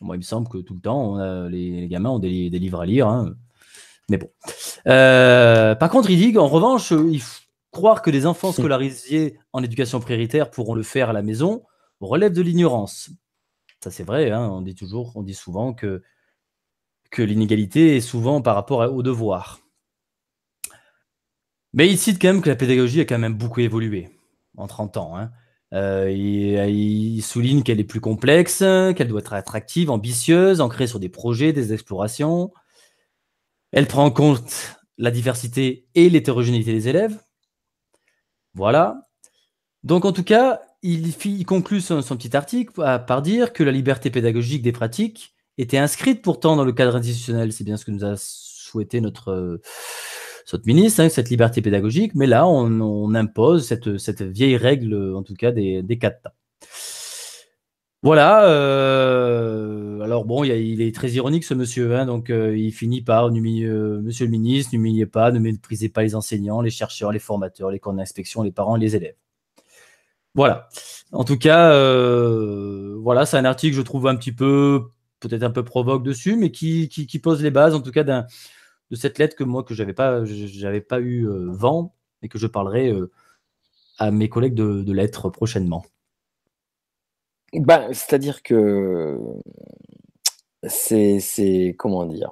Moi, il me semble que tout le temps, les, gamins ont des, livres à lire. Hein. Mais bon. Euh, par contre, il dit qu'en revanche, euh, il croire que les enfants scolarisés en éducation prioritaire pourront le faire à la maison relève de l'ignorance. Ça, c'est vrai. Hein, on dit toujours, on dit souvent que, que l'inégalité est souvent par rapport au devoir. Mais il cite quand même que la pédagogie a quand même beaucoup évolué en 30 ans. Hein. Euh, il, souligne qu'elle est plus complexe, qu'elle doit être attractive, ambitieuse, ancrée sur des projets, des explorations. Elle prend en compte la diversité et l'hétérogénéité des élèves. Voilà. Donc en tout cas, il, conclut son, petit article par dire que la liberté pédagogique des pratiques était inscrite pourtant dans le cadre institutionnel. C'est bien ce que nous a souhaité notre, ministre, hein, cette liberté pédagogique, mais là, on, impose cette, vieille règle, en tout cas, des, des quatre temps. Voilà. Euh, alors bon, il, est très ironique ce monsieur, hein, donc euh, il finit par euh, Monsieur le ministre, n'humiliez pas, ne méprisez pas les enseignants, les chercheurs, les formateurs, les cours d'inspection, les parents, les élèves. Voilà. En tout cas, voilà, c'est un article je trouve un petit peu, peut-être un peu provoque dessus, mais qui, qui pose les bases, en tout cas, d'un de cette lettre que moi que j'avais pas j'avais pas eu euh, vent et que je parlerai euh, à mes collègues de, de lettres prochainement. bah c'est-à-dire que c'est comment dire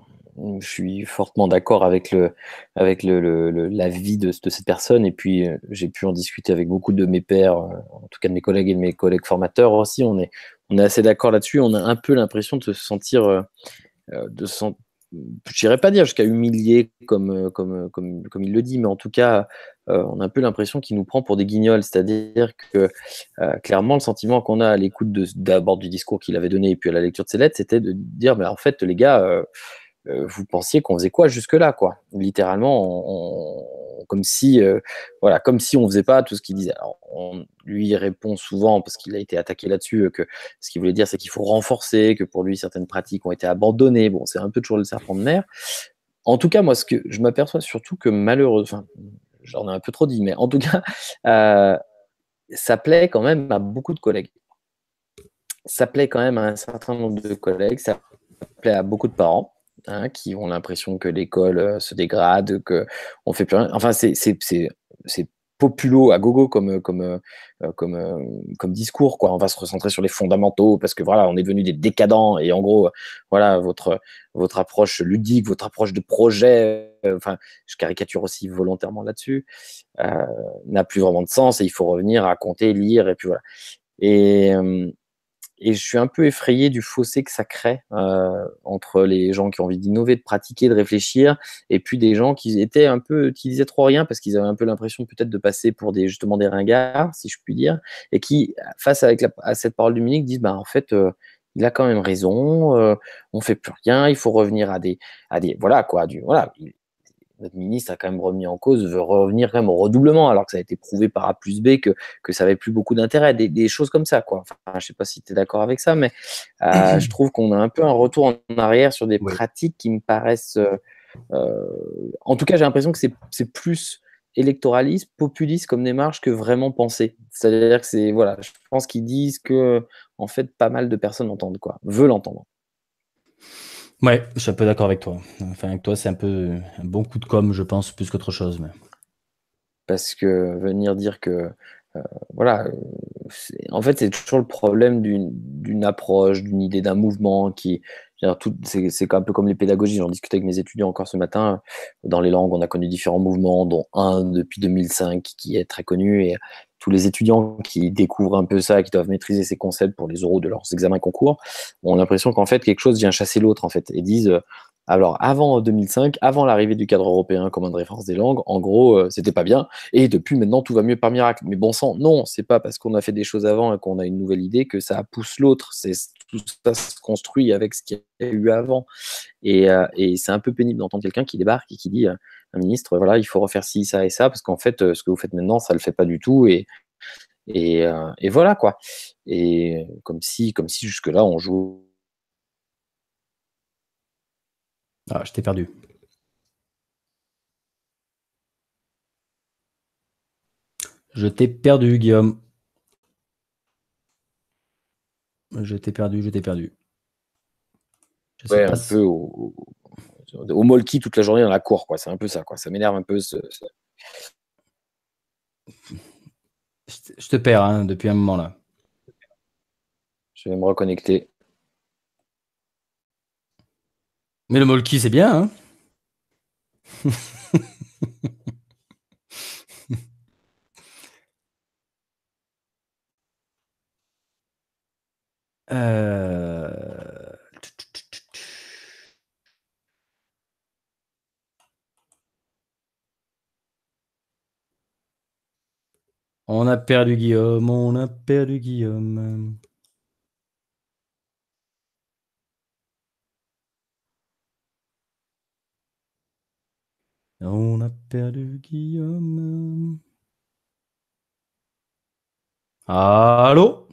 je suis fortement d'accord avec le avec le, la vie de, cette personne et puis euh, j'ai pu en discuter avec beaucoup de mes pairs en tout cas de mes collègues et de mes collègues formateurs aussi on est on est assez d'accord là-dessus on a un peu l'impression de se sentir de, je dirais pas dire jusqu'à humilier euh, euh, comme, comme, il le dit, mais en tout cas, euh, on a un peu l'impression qu'il nous prend pour des guignols. C'est-à-dire que clairement, le sentiment qu'on a à l'écoute d'abord du discours qu'il avait donné et puis à la lecture de ses lettres, c'était de dire, mais en fait, les gars, vous pensiez qu'on faisait quoi jusque-là, quoi Littéralement, on comme si, euh, voilà, comme si on faisait pas tout ce qu'il disait. Alors, on lui répond souvent parce qu'il a été attaqué là-dessus euh, que ce qu'il voulait dire, c'est qu'il faut renforcer, que pour lui certaines pratiques ont été abandonnées. Bon, c'est un peu toujours le serpent de mer. En tout cas, moi, ce que je m'aperçois surtout que malheureusement, j'en ai un peu trop dit, mais en tout cas, *laughs* euh, ça plaît quand même à beaucoup de collègues. Ça plaît quand même à un certain nombre de collègues, ça plaît à beaucoup de parents. Hein, qui ont l'impression que l'école euh, se dégrade, que on fait plus rien. Enfin, c'est populo à gogo comme, comme, euh, comme, euh, comme discours. Quoi. On va se recentrer sur les fondamentaux parce que voilà, on est devenu des décadents et en gros, voilà, votre, votre approche ludique, votre approche de projet, enfin, je caricature aussi volontairement là-dessus, n'a plus vraiment de sens et il faut revenir à compter, lire et puis voilà. Et, et je suis un peu effrayé du fossé que ça crée euh, entre les gens qui ont envie d'innover, de pratiquer, de réfléchir, et puis des gens qui étaient un peu, qui disaient trop rien parce qu'ils avaient un peu l'impression peut-être de passer pour des justement des ringards, si je puis dire, et qui, face avec à cette parole du Munich, disent bah en fait. Euh, il a quand même raison, euh, on fait plus rien, il faut revenir à des, à des voilà quoi, du, voilà, notre ministre a quand même remis en cause, veut revenir quand même au redoublement, alors que ça a été prouvé par A plus B que, que ça n'avait plus beaucoup d'intérêt, des, des, choses comme ça. Quoi. je ne sais pas si tu es d'accord avec ça, mais euh, je trouve qu'on a un peu un retour en arrière sur des pratiques qui me paraissent... Euh, euh, en tout cas, j'ai l'impression que c'est plus électoraliste, populiste comme démarche que vraiment pensée. C'est-à-dire que c'est... Voilà, je pense qu'ils disent que, en fait, pas mal de personnes entendent, quoi, veulent l'entendre. Ouais, je suis un peu d'accord avec toi. Enfin, avec toi, c'est un peu un bon coup de com, je pense, plus qu'autre chose. Mais... Parce que venir dire que. Euh, voilà. En fait, c'est toujours le problème d'une approche, d'une idée, d'un mouvement qui, c'est un peu comme les pédagogies. J'en discutais avec mes étudiants encore ce matin. Dans les langues, on a connu différents mouvements, dont un depuis 2005 qui est très connu. Et tous les étudiants qui découvrent un peu ça, qui doivent maîtriser ces concepts pour les oraux de leurs examens concours, ont l'impression qu'en fait, quelque chose vient chasser l'autre, en fait, et disent alors avant 2005, avant l'arrivée du cadre européen commun de référence des langues, en gros, euh, c'était pas bien. Et depuis maintenant, tout va mieux par miracle. Mais bon sang, non, c'est pas parce qu'on a fait des choses avant et qu'on a une nouvelle idée que ça pousse l'autre. C'est tout ça se construit avec ce qu'il y a eu avant. Et, euh, c'est un peu pénible d'entendre quelqu'un qui débarque et qui dit euh, un ministre, voilà, il faut refaire ci, ça et ça, parce qu'en fait, ce que vous faites maintenant, ça le fait pas du tout. Et, et voilà quoi. Et comme si, comme si jusque là, on joue Ah, je t'ai perdu. Je t'ai perdu, Guillaume. Je t'ai perdu, je t'ai perdu. Je ouais, un peu au, au, molki toute la journée dans la cour, quoi. C'est un peu ça, quoi. Ça m'énerve un peu. Je te perds hein, depuis un moment là. Je vais me reconnecter. Mais le Molki, c'est bien, hein *laughs* euh. On a perdu Guillaume, on a perdu Guillaume. On a perdu Guillaume. Allô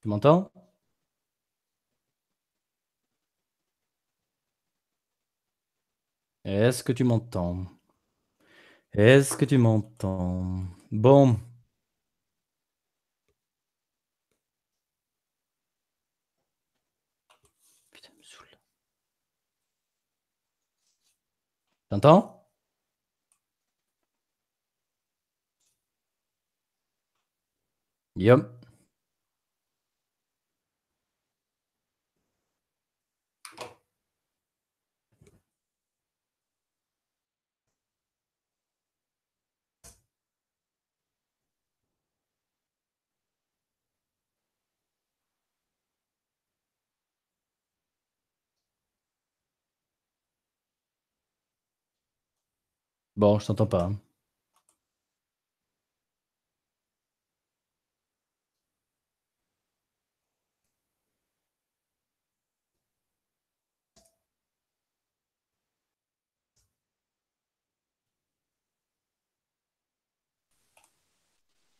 Tu m'entends Est-ce que tu m'entends Est-ce que tu m'entends Bon. T'entends Yep. Bon, je t'entends pas. Hein.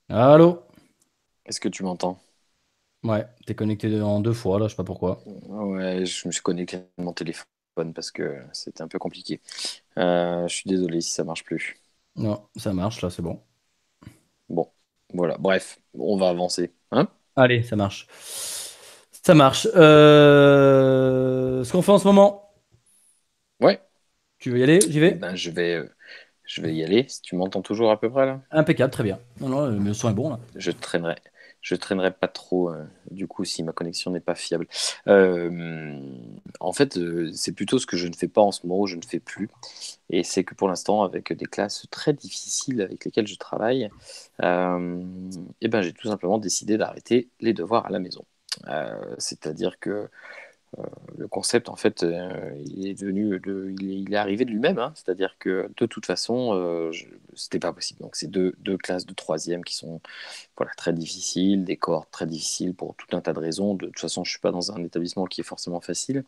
Ah, allô? Est-ce que tu m'entends? Ouais, t'es connecté en deux fois, là, je sais pas pourquoi. Ouais, je me suis connecté à mon téléphone parce que c'était un peu compliqué. Euh, je suis désolé si ça marche plus. Non, ça marche, là, c'est bon. Bon, voilà. Bref, on va avancer. Hein Allez, ça marche. Ça marche. Euh, ce qu'on fait en ce moment Ouais. Tu veux y aller J'y vais eh ben, je, vais, euh, je vais y aller. Si tu m'entends toujours à peu près, là Impeccable, très bien. Non, non, le son est bon, là. Je traînerai je traînerai pas trop euh, du coup si ma connexion n'est pas fiable. Euh, en fait, euh, c'est plutôt ce que je ne fais pas en ce moment, je ne fais plus. Et c'est que pour l'instant, avec des classes très difficiles avec lesquelles je travaille, eh ben, j'ai tout simplement décidé d'arrêter les devoirs à la maison. C'est-à-dire que euh, le concept, en fait, euh, il est il, est, arrivé de lui-même. Hein. C'est-à-dire que de toute façon, euh, c'était pas possible. Donc, c'est deux, classes de troisième qui sont voilà, très difficiles, des cohortes très difficiles pour tout un tas de raisons. De, toute façon, je suis pas dans un établissement qui est forcément facile.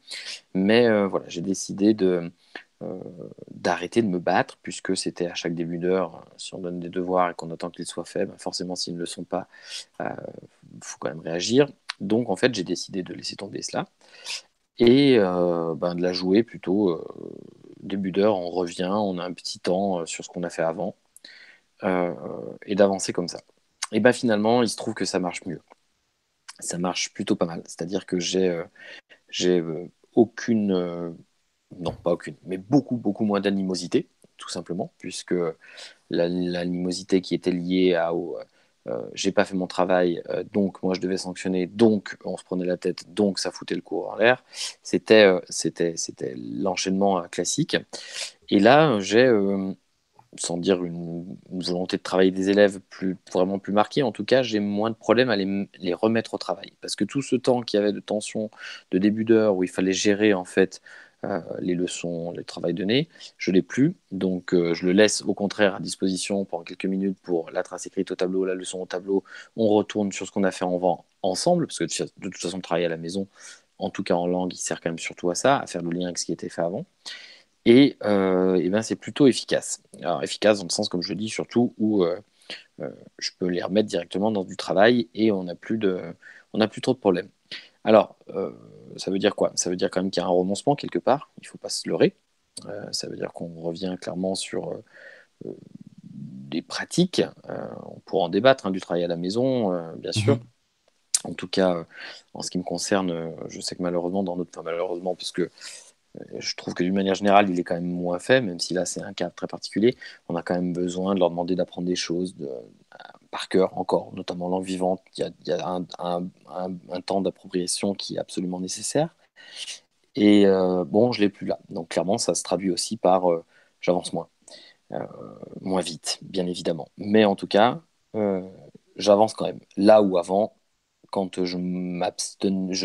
Mais voilà, j'ai décidé de, d'arrêter de me battre, puisque c'était à chaque début d'heure, si on donne des devoirs et qu'on attend qu'ils soient faits, ben, forcément s'ils ne le sont pas, il faut quand même réagir. Donc en fait, j'ai décidé de laisser tomber cela et euh, ben, de la jouer plutôt euh, début d'heure. On revient, on a un petit temps euh, sur ce qu'on a fait avant et d'avancer comme ça. Et ben finalement, il se trouve que ça marche mieux. Ça marche plutôt pas mal. C'est-à-dire que j'ai aucune non pas aucune, mais beaucoup, beaucoup moins d'animosité, tout simplement, puisque l'animosité qui était liée à, au, euh, j'ai pas fait mon travail, euh, donc moi je devais sanctionner, donc on se prenait la tête, donc ça foutait le cours en l'air. C'était euh, c'était c'était l'enchaînement classique. Et là, j'ai sans dire une, volonté de travailler des élèves vraiment plus marquée, en tout cas, j'ai moins de problèmes à les, les, remettre au travail. Parce que tout ce temps qu'il y avait de tension de début d'heure où il fallait gérer en fait euh, les leçons, les travail donné. Je l'ai plus, donc euh, je le laisse au contraire à disposition pendant quelques minutes pour la trace écrite au tableau, la leçon au tableau. On retourne sur ce qu'on a fait en vent ensemble, parce que de toute façon, travailler à la maison, en tout cas en langue, il sert quand même surtout à ça, à faire le lien avec ce qui était fait avant. Et, euh, eh ben c'est plutôt efficace. Alors efficace dans le sens, comme je le dis, surtout où je peux les remettre directement dans du travail et on n'a plus de, on n'a plus trop de problèmes. Alors, euh, ça veut dire quoi Ça veut dire quand même qu'il y a un renoncement quelque part, il ne faut pas se leurrer. Euh, ça veut dire qu'on revient clairement sur euh, des pratiques. on pourra en débattre, hein, du travail à la maison, bien mhm. sûr. En tout cas, en ce qui me concerne, je sais que malheureusement, dans notre, malheureusement, parce je trouve que d'une manière générale, il est quand même moins fait, même si là, c'est un cas très particulier. On a quand même besoin de leur demander d'apprendre des choses de, euh, par cœur, encore, notamment langue vivante. Il y a, un, temps d'appropriation qui est absolument nécessaire. Et euh, bon, je ne l'ai plus là. Donc, clairement, ça se traduit aussi par euh, j'avance moins, moins vite, bien évidemment. Mais en tout cas, j'avance quand même. Là où avant, quand je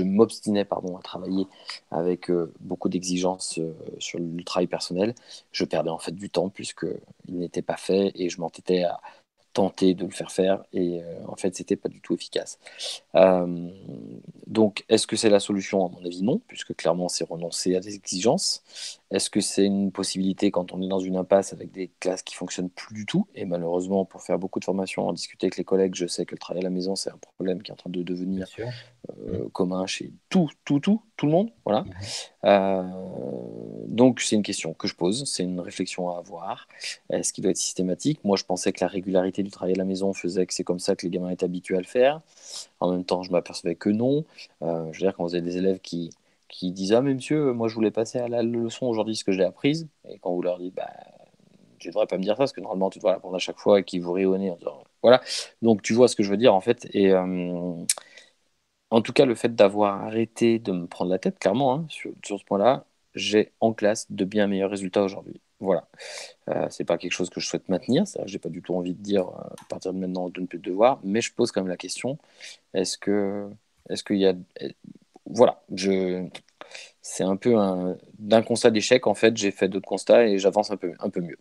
m'obstinais à travailler avec euh, beaucoup d'exigences euh, sur le travail personnel, je perdais en fait du temps puisqu'il n'était pas fait et je m'entêtais à tenter de le faire faire et euh, en fait c'était pas du tout efficace. donc est-ce que c'est la solution À mon avis non, puisque clairement c'est renoncer à des exigences. Est-ce que c'est une possibilité quand on est dans une impasse avec des classes qui fonctionnent plus du tout Et malheureusement, pour faire beaucoup de formations, en discuter avec les collègues, je sais que le travail à la maison, c'est un problème qui est en train de devenir euh, mmh. commun chez tout, tout, tout, tout le monde. Voilà. Mmh. Euh, donc, c'est une question que je pose, c'est une réflexion à avoir. Est-ce qu'il doit être systématique Moi, je pensais que la régularité du travail à la maison faisait que c'est comme ça que les gamins étaient habitués à le faire. En même temps, je m'apercevais que non. Euh, je veux dire, quand vous avez des élèves qui qui disent Ah, mais monsieur, moi je voulais passer à la leçon aujourd'hui, ce que j'ai apprise. Et quand vous leur dites Bah, tu devrais pas me dire ça, parce que normalement tu dois l'apprendre à chaque fois et qu'ils vous rayonnent en disant Voilà. Donc tu vois ce que je veux dire en fait. Et. Euh, en tout cas, le fait d'avoir arrêté de me prendre la tête, clairement, hein, sur, ce point-là, j'ai en classe de bien meilleurs résultats aujourd'hui. Voilà. Ce euh, c'est pas quelque chose que je souhaite maintenir. Je n'ai pas du tout envie de dire euh, à partir de maintenant de ne plus devoir, mais je pose quand même la question est-ce que est-ce qu'il y a voilà, je, c'est un peu un, d'un constat d'échec, en fait, j'ai fait d'autres constats et j'avance un peu, un peu mieux.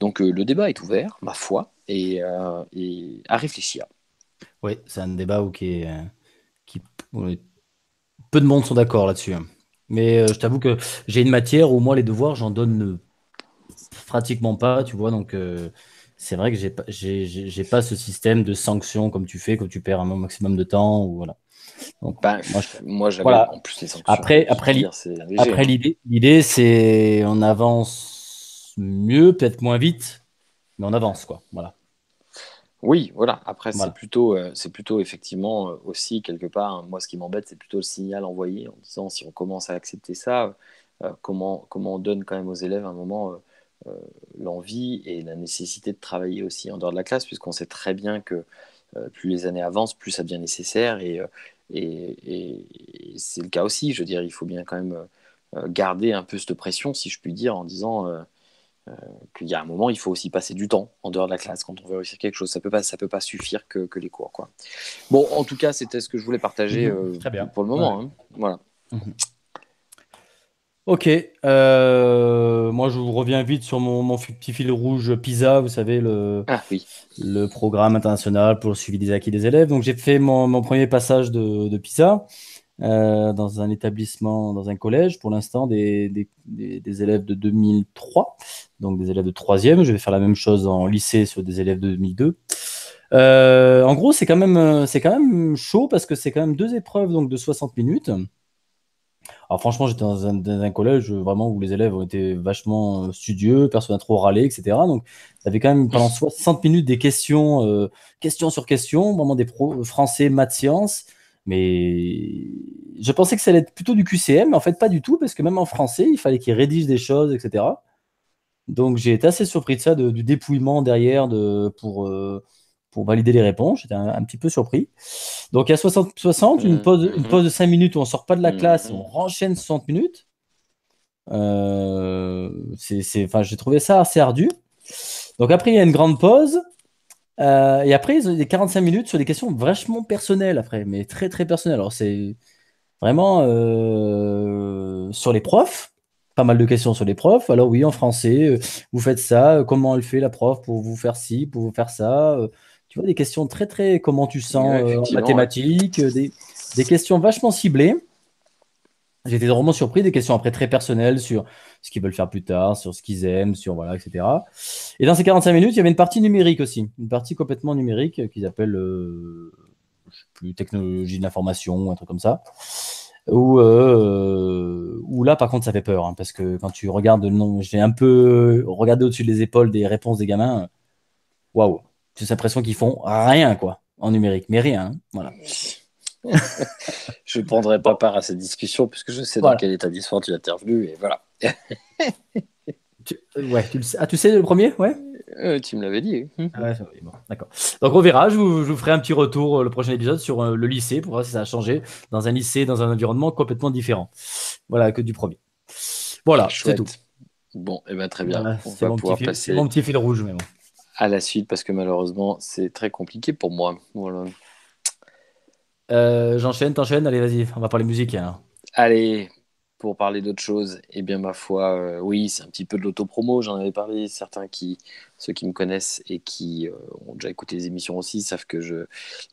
Donc euh, le débat est ouvert, ma foi, euh, et, à réfléchir. Oui, c'est un débat où qui, peu de monde sont d'accord là-dessus. Hein. Mais euh, je t'avoue que j'ai une matière où moi les devoirs, j'en donne pratiquement pas, tu vois, donc c'est vrai que j'ai pas, pas ce système de sanctions comme tu fais, quand tu perds un maximum de temps, ou voilà. Donc, bah, moi, je, en plus les Après, après, hein. l'idée, l'idée, c'est on avance mieux, peut-être moins vite, mais on avance, quoi. Voilà. Oui, voilà. Après, c'est plutôt, euh, c'est plutôt effectivement euh, aussi quelque part. Hein, moi, ce qui m'embête, c'est plutôt le signal envoyé en disant si on commence à accepter ça, euh, comment, comment on donne quand même aux élèves un moment l'envie et la nécessité de travailler aussi en dehors de la classe, puisqu'on sait très bien que plus les années avancent, plus ça devient nécessaire et, et, c'est le cas aussi, je veux dire, il faut bien quand même euh, euh, garder un peu cette pression, si je puis dire, en disant euh, qu'il y a un moment, il faut aussi passer du temps en dehors de la classe quand on veut réussir quelque chose. Ça ne peut, pas, ça peut pas suffire que, les cours. Quoi. Bon, en tout cas, c'était ce que je voulais partager mhm. pour le moment. Hein. Voilà. Mhm. Ok, euh, moi je vous reviens vite sur mon, petit fil rouge PISA, vous savez, le, ah, le programme international pour le suivi des acquis des élèves. Donc j'ai fait mon, premier passage de, de PISA euh, dans un établissement, dans un collège, pour l'instant des, élèves de 2003, donc des élèves de 3 Je vais faire la même chose en lycée sur des élèves de 2002. Euh, en gros, c'est quand, même, quand même chaud parce que c'est quand même deux épreuves donc, de 60 minutes. Alors franchement, j'étais dans un, collège euh, vraiment où les élèves ont été vachement euh, studieux, personne n'a trop râlé, etc. Donc, ça avait quand même pendant 60 minutes des questions, questions euh, question sur question, vraiment des français, maths, sciences. Mais je pensais que ça allait être plutôt du QCM, mais en fait pas du tout, parce que même en français, il fallait qu'ils rédigent des choses, etc. Donc j'ai été assez surpris de ça, du dépouillement derrière de, pour pour valider les réponses. J'étais un, petit peu surpris. Donc, il y a 60-60, une, euh, pause, une mhm. pause de 5 minutes où on ne sort pas de la mhm, classe, mhm. on enchaîne 60 minutes. Euh, J'ai trouvé ça assez ardu. Donc, après, il y a une grande pause. Euh, et après, ils ont des 45 minutes sur des questions vachement personnelles, après, mais très très personnelles. Alors, c'est vraiment euh, sur les profs, pas mal de questions sur les profs. Alors, oui, en français, vous faites ça, comment elle fait la prof pour vous faire ci, pour vous faire ça, des questions très, très comment tu sens euh, en mathématiques, euh, des, questions vachement ciblées. J'étais vraiment surpris des questions après très personnelles sur ce qu'ils veulent faire plus tard, sur ce qu'ils aiment, sur voilà, etc. Et dans ces 45 minutes, il y avait une partie numérique aussi, une partie complètement numérique euh, qu'ils appellent je sais plus technologie de l'information, un truc comme ça. Où, là, par contre, ça fait peur hein, parce que quand tu regardes, nom, j'ai un peu regardé au-dessus des épaules des réponses des gamins. Waouh, j'ai l'impression qu'ils font rien, quoi, en numérique, mais rien. Hein, voilà. *laughs* je ne prendrai pas part à cette discussion puisque je sais dans quel état tu intervenu et voilà. tu, ouais, tu sais. Ah, tu sais le premier Ouais. Euh, tu me l'avais dit. Ah bon, d'accord. Donc on verra, je vous, ferai un petit retour euh, le prochain épisode sur euh, le lycée pour voir si ça a changé dans un lycée, dans un environnement complètement différent. Voilà, que du premier. Voilà, c'est tout. Bon, et eh ben très bien. C'est mon mon petit fil rouge, mais bon à la suite parce que malheureusement, c'est très compliqué pour moi. Voilà. Euh, j'enchaîne, t'enchaînes. Allez, vas-y, on va parler musique. Hein. Allez, pour parler d'autre chose, eh bien, ma foi, euh, oui, c'est un petit peu de l'autopromo. J'en avais parlé. Certains qui, ceux qui me connaissent et qui euh, ont déjà écouté les émissions aussi, savent que je,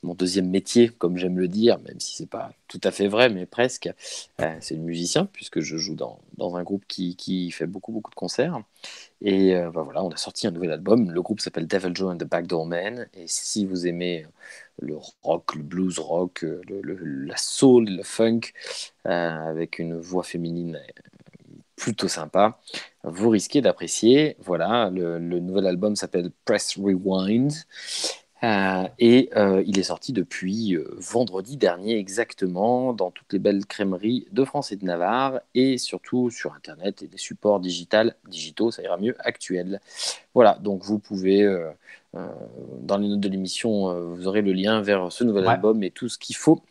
mon deuxième métier, comme j'aime le dire, même si c'est pas tout à fait vrai, mais presque, euh, c'est le musicien, puisque je joue dans, dans un groupe qui, qui, fait beaucoup, beaucoup de concerts. Et bah voilà, on a sorti un nouvel album. Le groupe s'appelle Devil Joe and the Backdoor Man. Et si vous aimez le rock, le blues rock, euh, le, la soul, le funk, euh, avec une voix féminine euh, plutôt sympa. Vous risquez d'apprécier. Voilà, le, nouvel album s'appelle Press Rewind. et il est sorti depuis vendredi dernier exactement dans toutes les belles crémeries de France et de Navarre et surtout sur Internet et des supports digitaux, digitaux ça ira mieux, actuels. Voilà, donc vous pouvez euh, dans les notes de l'émission, euh, vous aurez le lien vers ce nouvel album et tout ce qu'il faut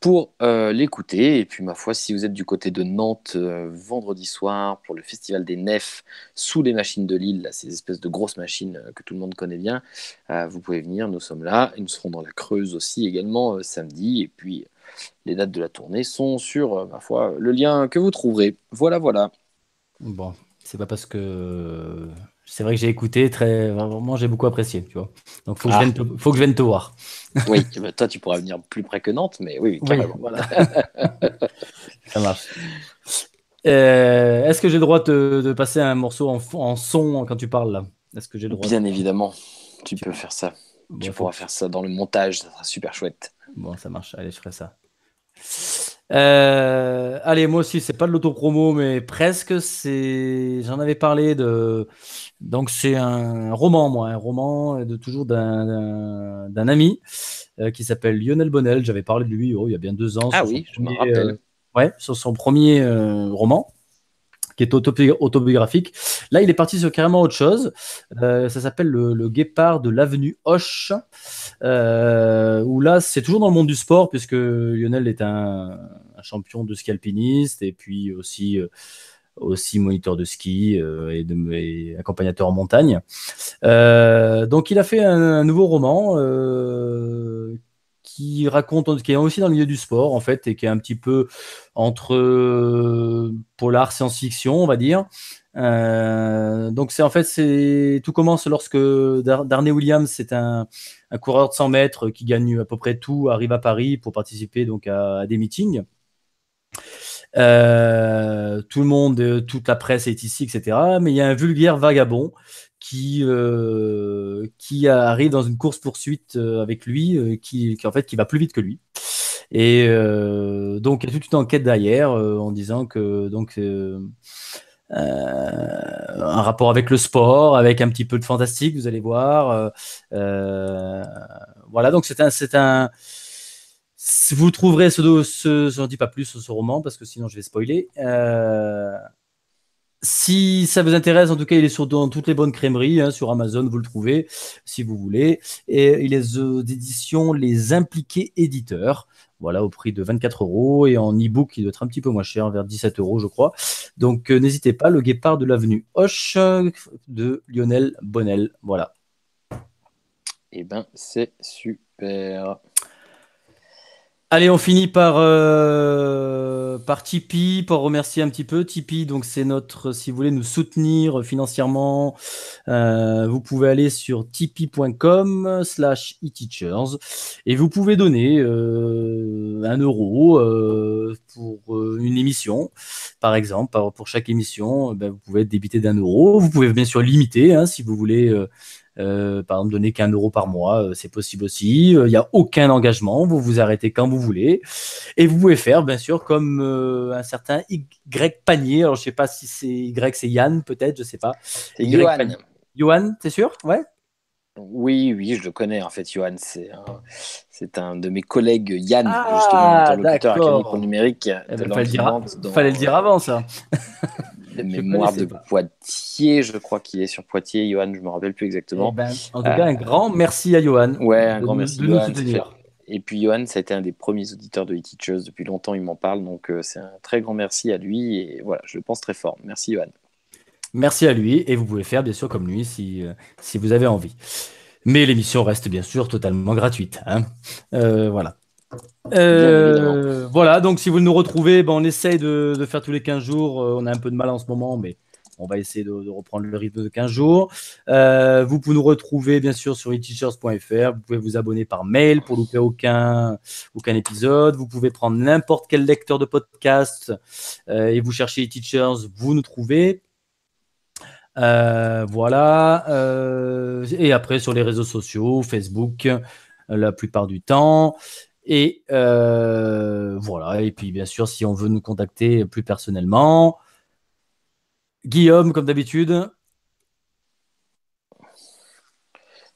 pour euh, l'écouter. Et puis, ma foi, si vous êtes du côté de Nantes vendredi soir pour le Festival des Nefs sous les machines de Lille, ces espèces de grosses machines que tout le monde connaît bien, vous pouvez venir, nous sommes là. Et nous serons dans la Creuse aussi également samedi. Et puis, les dates de la tournée sont sur, ma foi, le lien que vous trouverez. Voilà, voilà. Bon, c'est pas parce que c'est vrai que j'ai écouté très vraiment j'ai beaucoup apprécié tu vois donc faut que, je, ah. vienne te, faut que je vienne te voir *laughs* oui toi tu pourras venir plus près que Nantes mais oui, carrément *laughs* ça marche euh, est-ce que j'ai le droit de, passer un morceau en, son quand tu parles là est-ce que j'ai le droit bien évidemment tu, peux faire ça tu pourras faire ça dans le montage ça sera super chouette bon ça marche allez je ferai ça euh, allez, moi aussi, c'est pas de l'autopromo, mais presque. C'est, j'en avais parlé de. Donc c'est un roman, moi, un roman de toujours d'un, ami euh, qui s'appelle Lionel Bonnel. J'avais parlé de lui oh, il y a bien deux ans. Ah oui, je me rappelle. Euh, ouais, sur son premier roman autobiographique. Là, il est parti sur carrément autre chose. Euh, ça s'appelle le, Guépard de l'avenue Hoche, euh, où là, c'est toujours dans le monde du sport, puisque Lionel est un, champion de ski alpiniste et puis aussi. Euh, aussi moniteur de ski euh, et, de, accompagnateur en montagne. donc il a fait un, nouveau roman qui raconte, qui est aussi dans le milieu du sport en fait, et qui est un petit peu entre euh, polar, science-fiction, on va dire. Euh, donc c'est en fait c'est tout commence lorsque Williams, c'est un, coureur de 100 mètres qui gagne à peu près tout, arrive à Paris pour participer donc à, des meetings. Euh, tout le monde, toute la presse est ici, etc. Mais il y a un vulgaire vagabond qui, euh, qui arrive dans une course poursuite euh, avec lui, euh, qui, qui, en fait qui va plus vite que lui. Et donc il y a toute une enquête derrière en disant que donc un rapport avec le sport, avec un petit peu de fantastique, vous allez voir. voilà, donc c'est un, c'est un, vous trouverez ce, ce j'en dis pas plus sur ce roman parce que sinon je vais spoiler. Euh, si ça vous intéresse, en tout cas, il est sur, dans toutes les bonnes crèmeries, hein, sur Amazon, vous le trouvez, si vous voulez. Et il est d'édition Les Impliqués Éditeurs. Voilà, au prix de 24 euros et en e-book, il doit être un petit peu moins cher, vers 17 euros, je crois. Donc, euh, n'hésitez pas, Le Guépard de l'avenue Hoche euh, de Lionel Bonnel. Voilà. Eh bien, c'est super. Allez, on finit par, euh, par Tipeee, pour remercier un petit peu. Tipeee, donc c'est notre, si vous voulez nous soutenir financièrement, euh, vous pouvez aller sur tipeee.com slash e-teachers et vous pouvez donner euh, un euro pour une émission, par exemple, pour chaque émission, ben, vous pouvez être débité d'un euro. Vous pouvez bien sûr limiter hein, si vous voulez euh, par exemple, donner qu'un euro par mois, euh, c'est possible aussi. Il euh, n'y a aucun engagement. Vous vous arrêtez quand vous voulez. Et vous pouvez faire, bien sûr, comme euh, un certain Y Panier. Alors, je sais pas si c'est Y, c'est Yann, peut-être, je sais pas. C'est Yohan. Yohan, t'es sûr Ouais. Oui, oui, je le connais en fait, Johan. C'est un, un, de mes collègues, Yann, ah, justement, interlocuteur académique numérique. Eh ben, de fallait, le dire avant, ça. *laughs* mémoire de Poitiers, je crois qu'il est sur Poitiers. Johan, je me rappelle plus exactement. Eh ben, en tout cas, un grand merci à Johan. Ouais, un grand merci de Johan, nous Et puis Johan, ça a été un des premiers auditeurs de e-teachers. Depuis longtemps, il m'en parle. Donc, euh, c'est un très grand merci à lui. Et voilà, je le pense très fort. Merci, Johan. Merci à lui et vous pouvez faire bien sûr comme lui si, euh, si vous avez envie. Mais l'émission reste bien sûr totalement gratuite. Hein. Euh, voilà. Euh, voilà, donc si vous nous retrouvez, ben, on essaye de, faire tous les 15 jours. On a un peu de mal en ce moment, mais on va essayer de, reprendre le rythme de 15 jours. vous pouvez nous retrouver bien sûr sur eTeachers.fr. Vous pouvez vous abonner par mail pour louper aucun, aucun épisode. Vous pouvez prendre n'importe quel lecteur de podcast et vous cherchez teachers vous nous trouvez. Euh, voilà. Euh, et après, sur les réseaux sociaux, Facebook, euh, la plupart du temps. Et voilà. Et puis, bien sûr, si on veut nous contacter plus personnellement, Guillaume, comme d'habitude.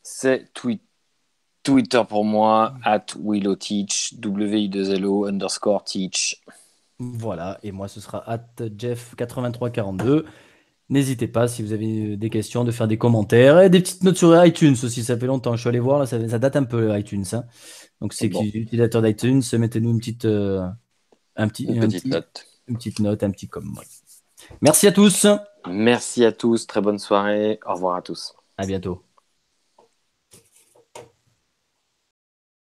C'est Twitter pour moi, at Willow w i 2 l underscore Teach. Voilà, et moi ce sera at Jeff8342. N'hésitez pas, si vous avez euh, des questions, de faire des commentaires et des petites notes sur iTunes aussi. Ça fait longtemps, je suis allé voir, là, ça, date un peu iTunes. Hein. Donc, c'est ah bon. utilisateur d'iTunes, mettez-nous une petite, euh, un petit, une, petite note. une petite note, un petit comme moi. Merci à tous. Merci à tous, très bonne soirée. Au revoir à tous. À bientôt.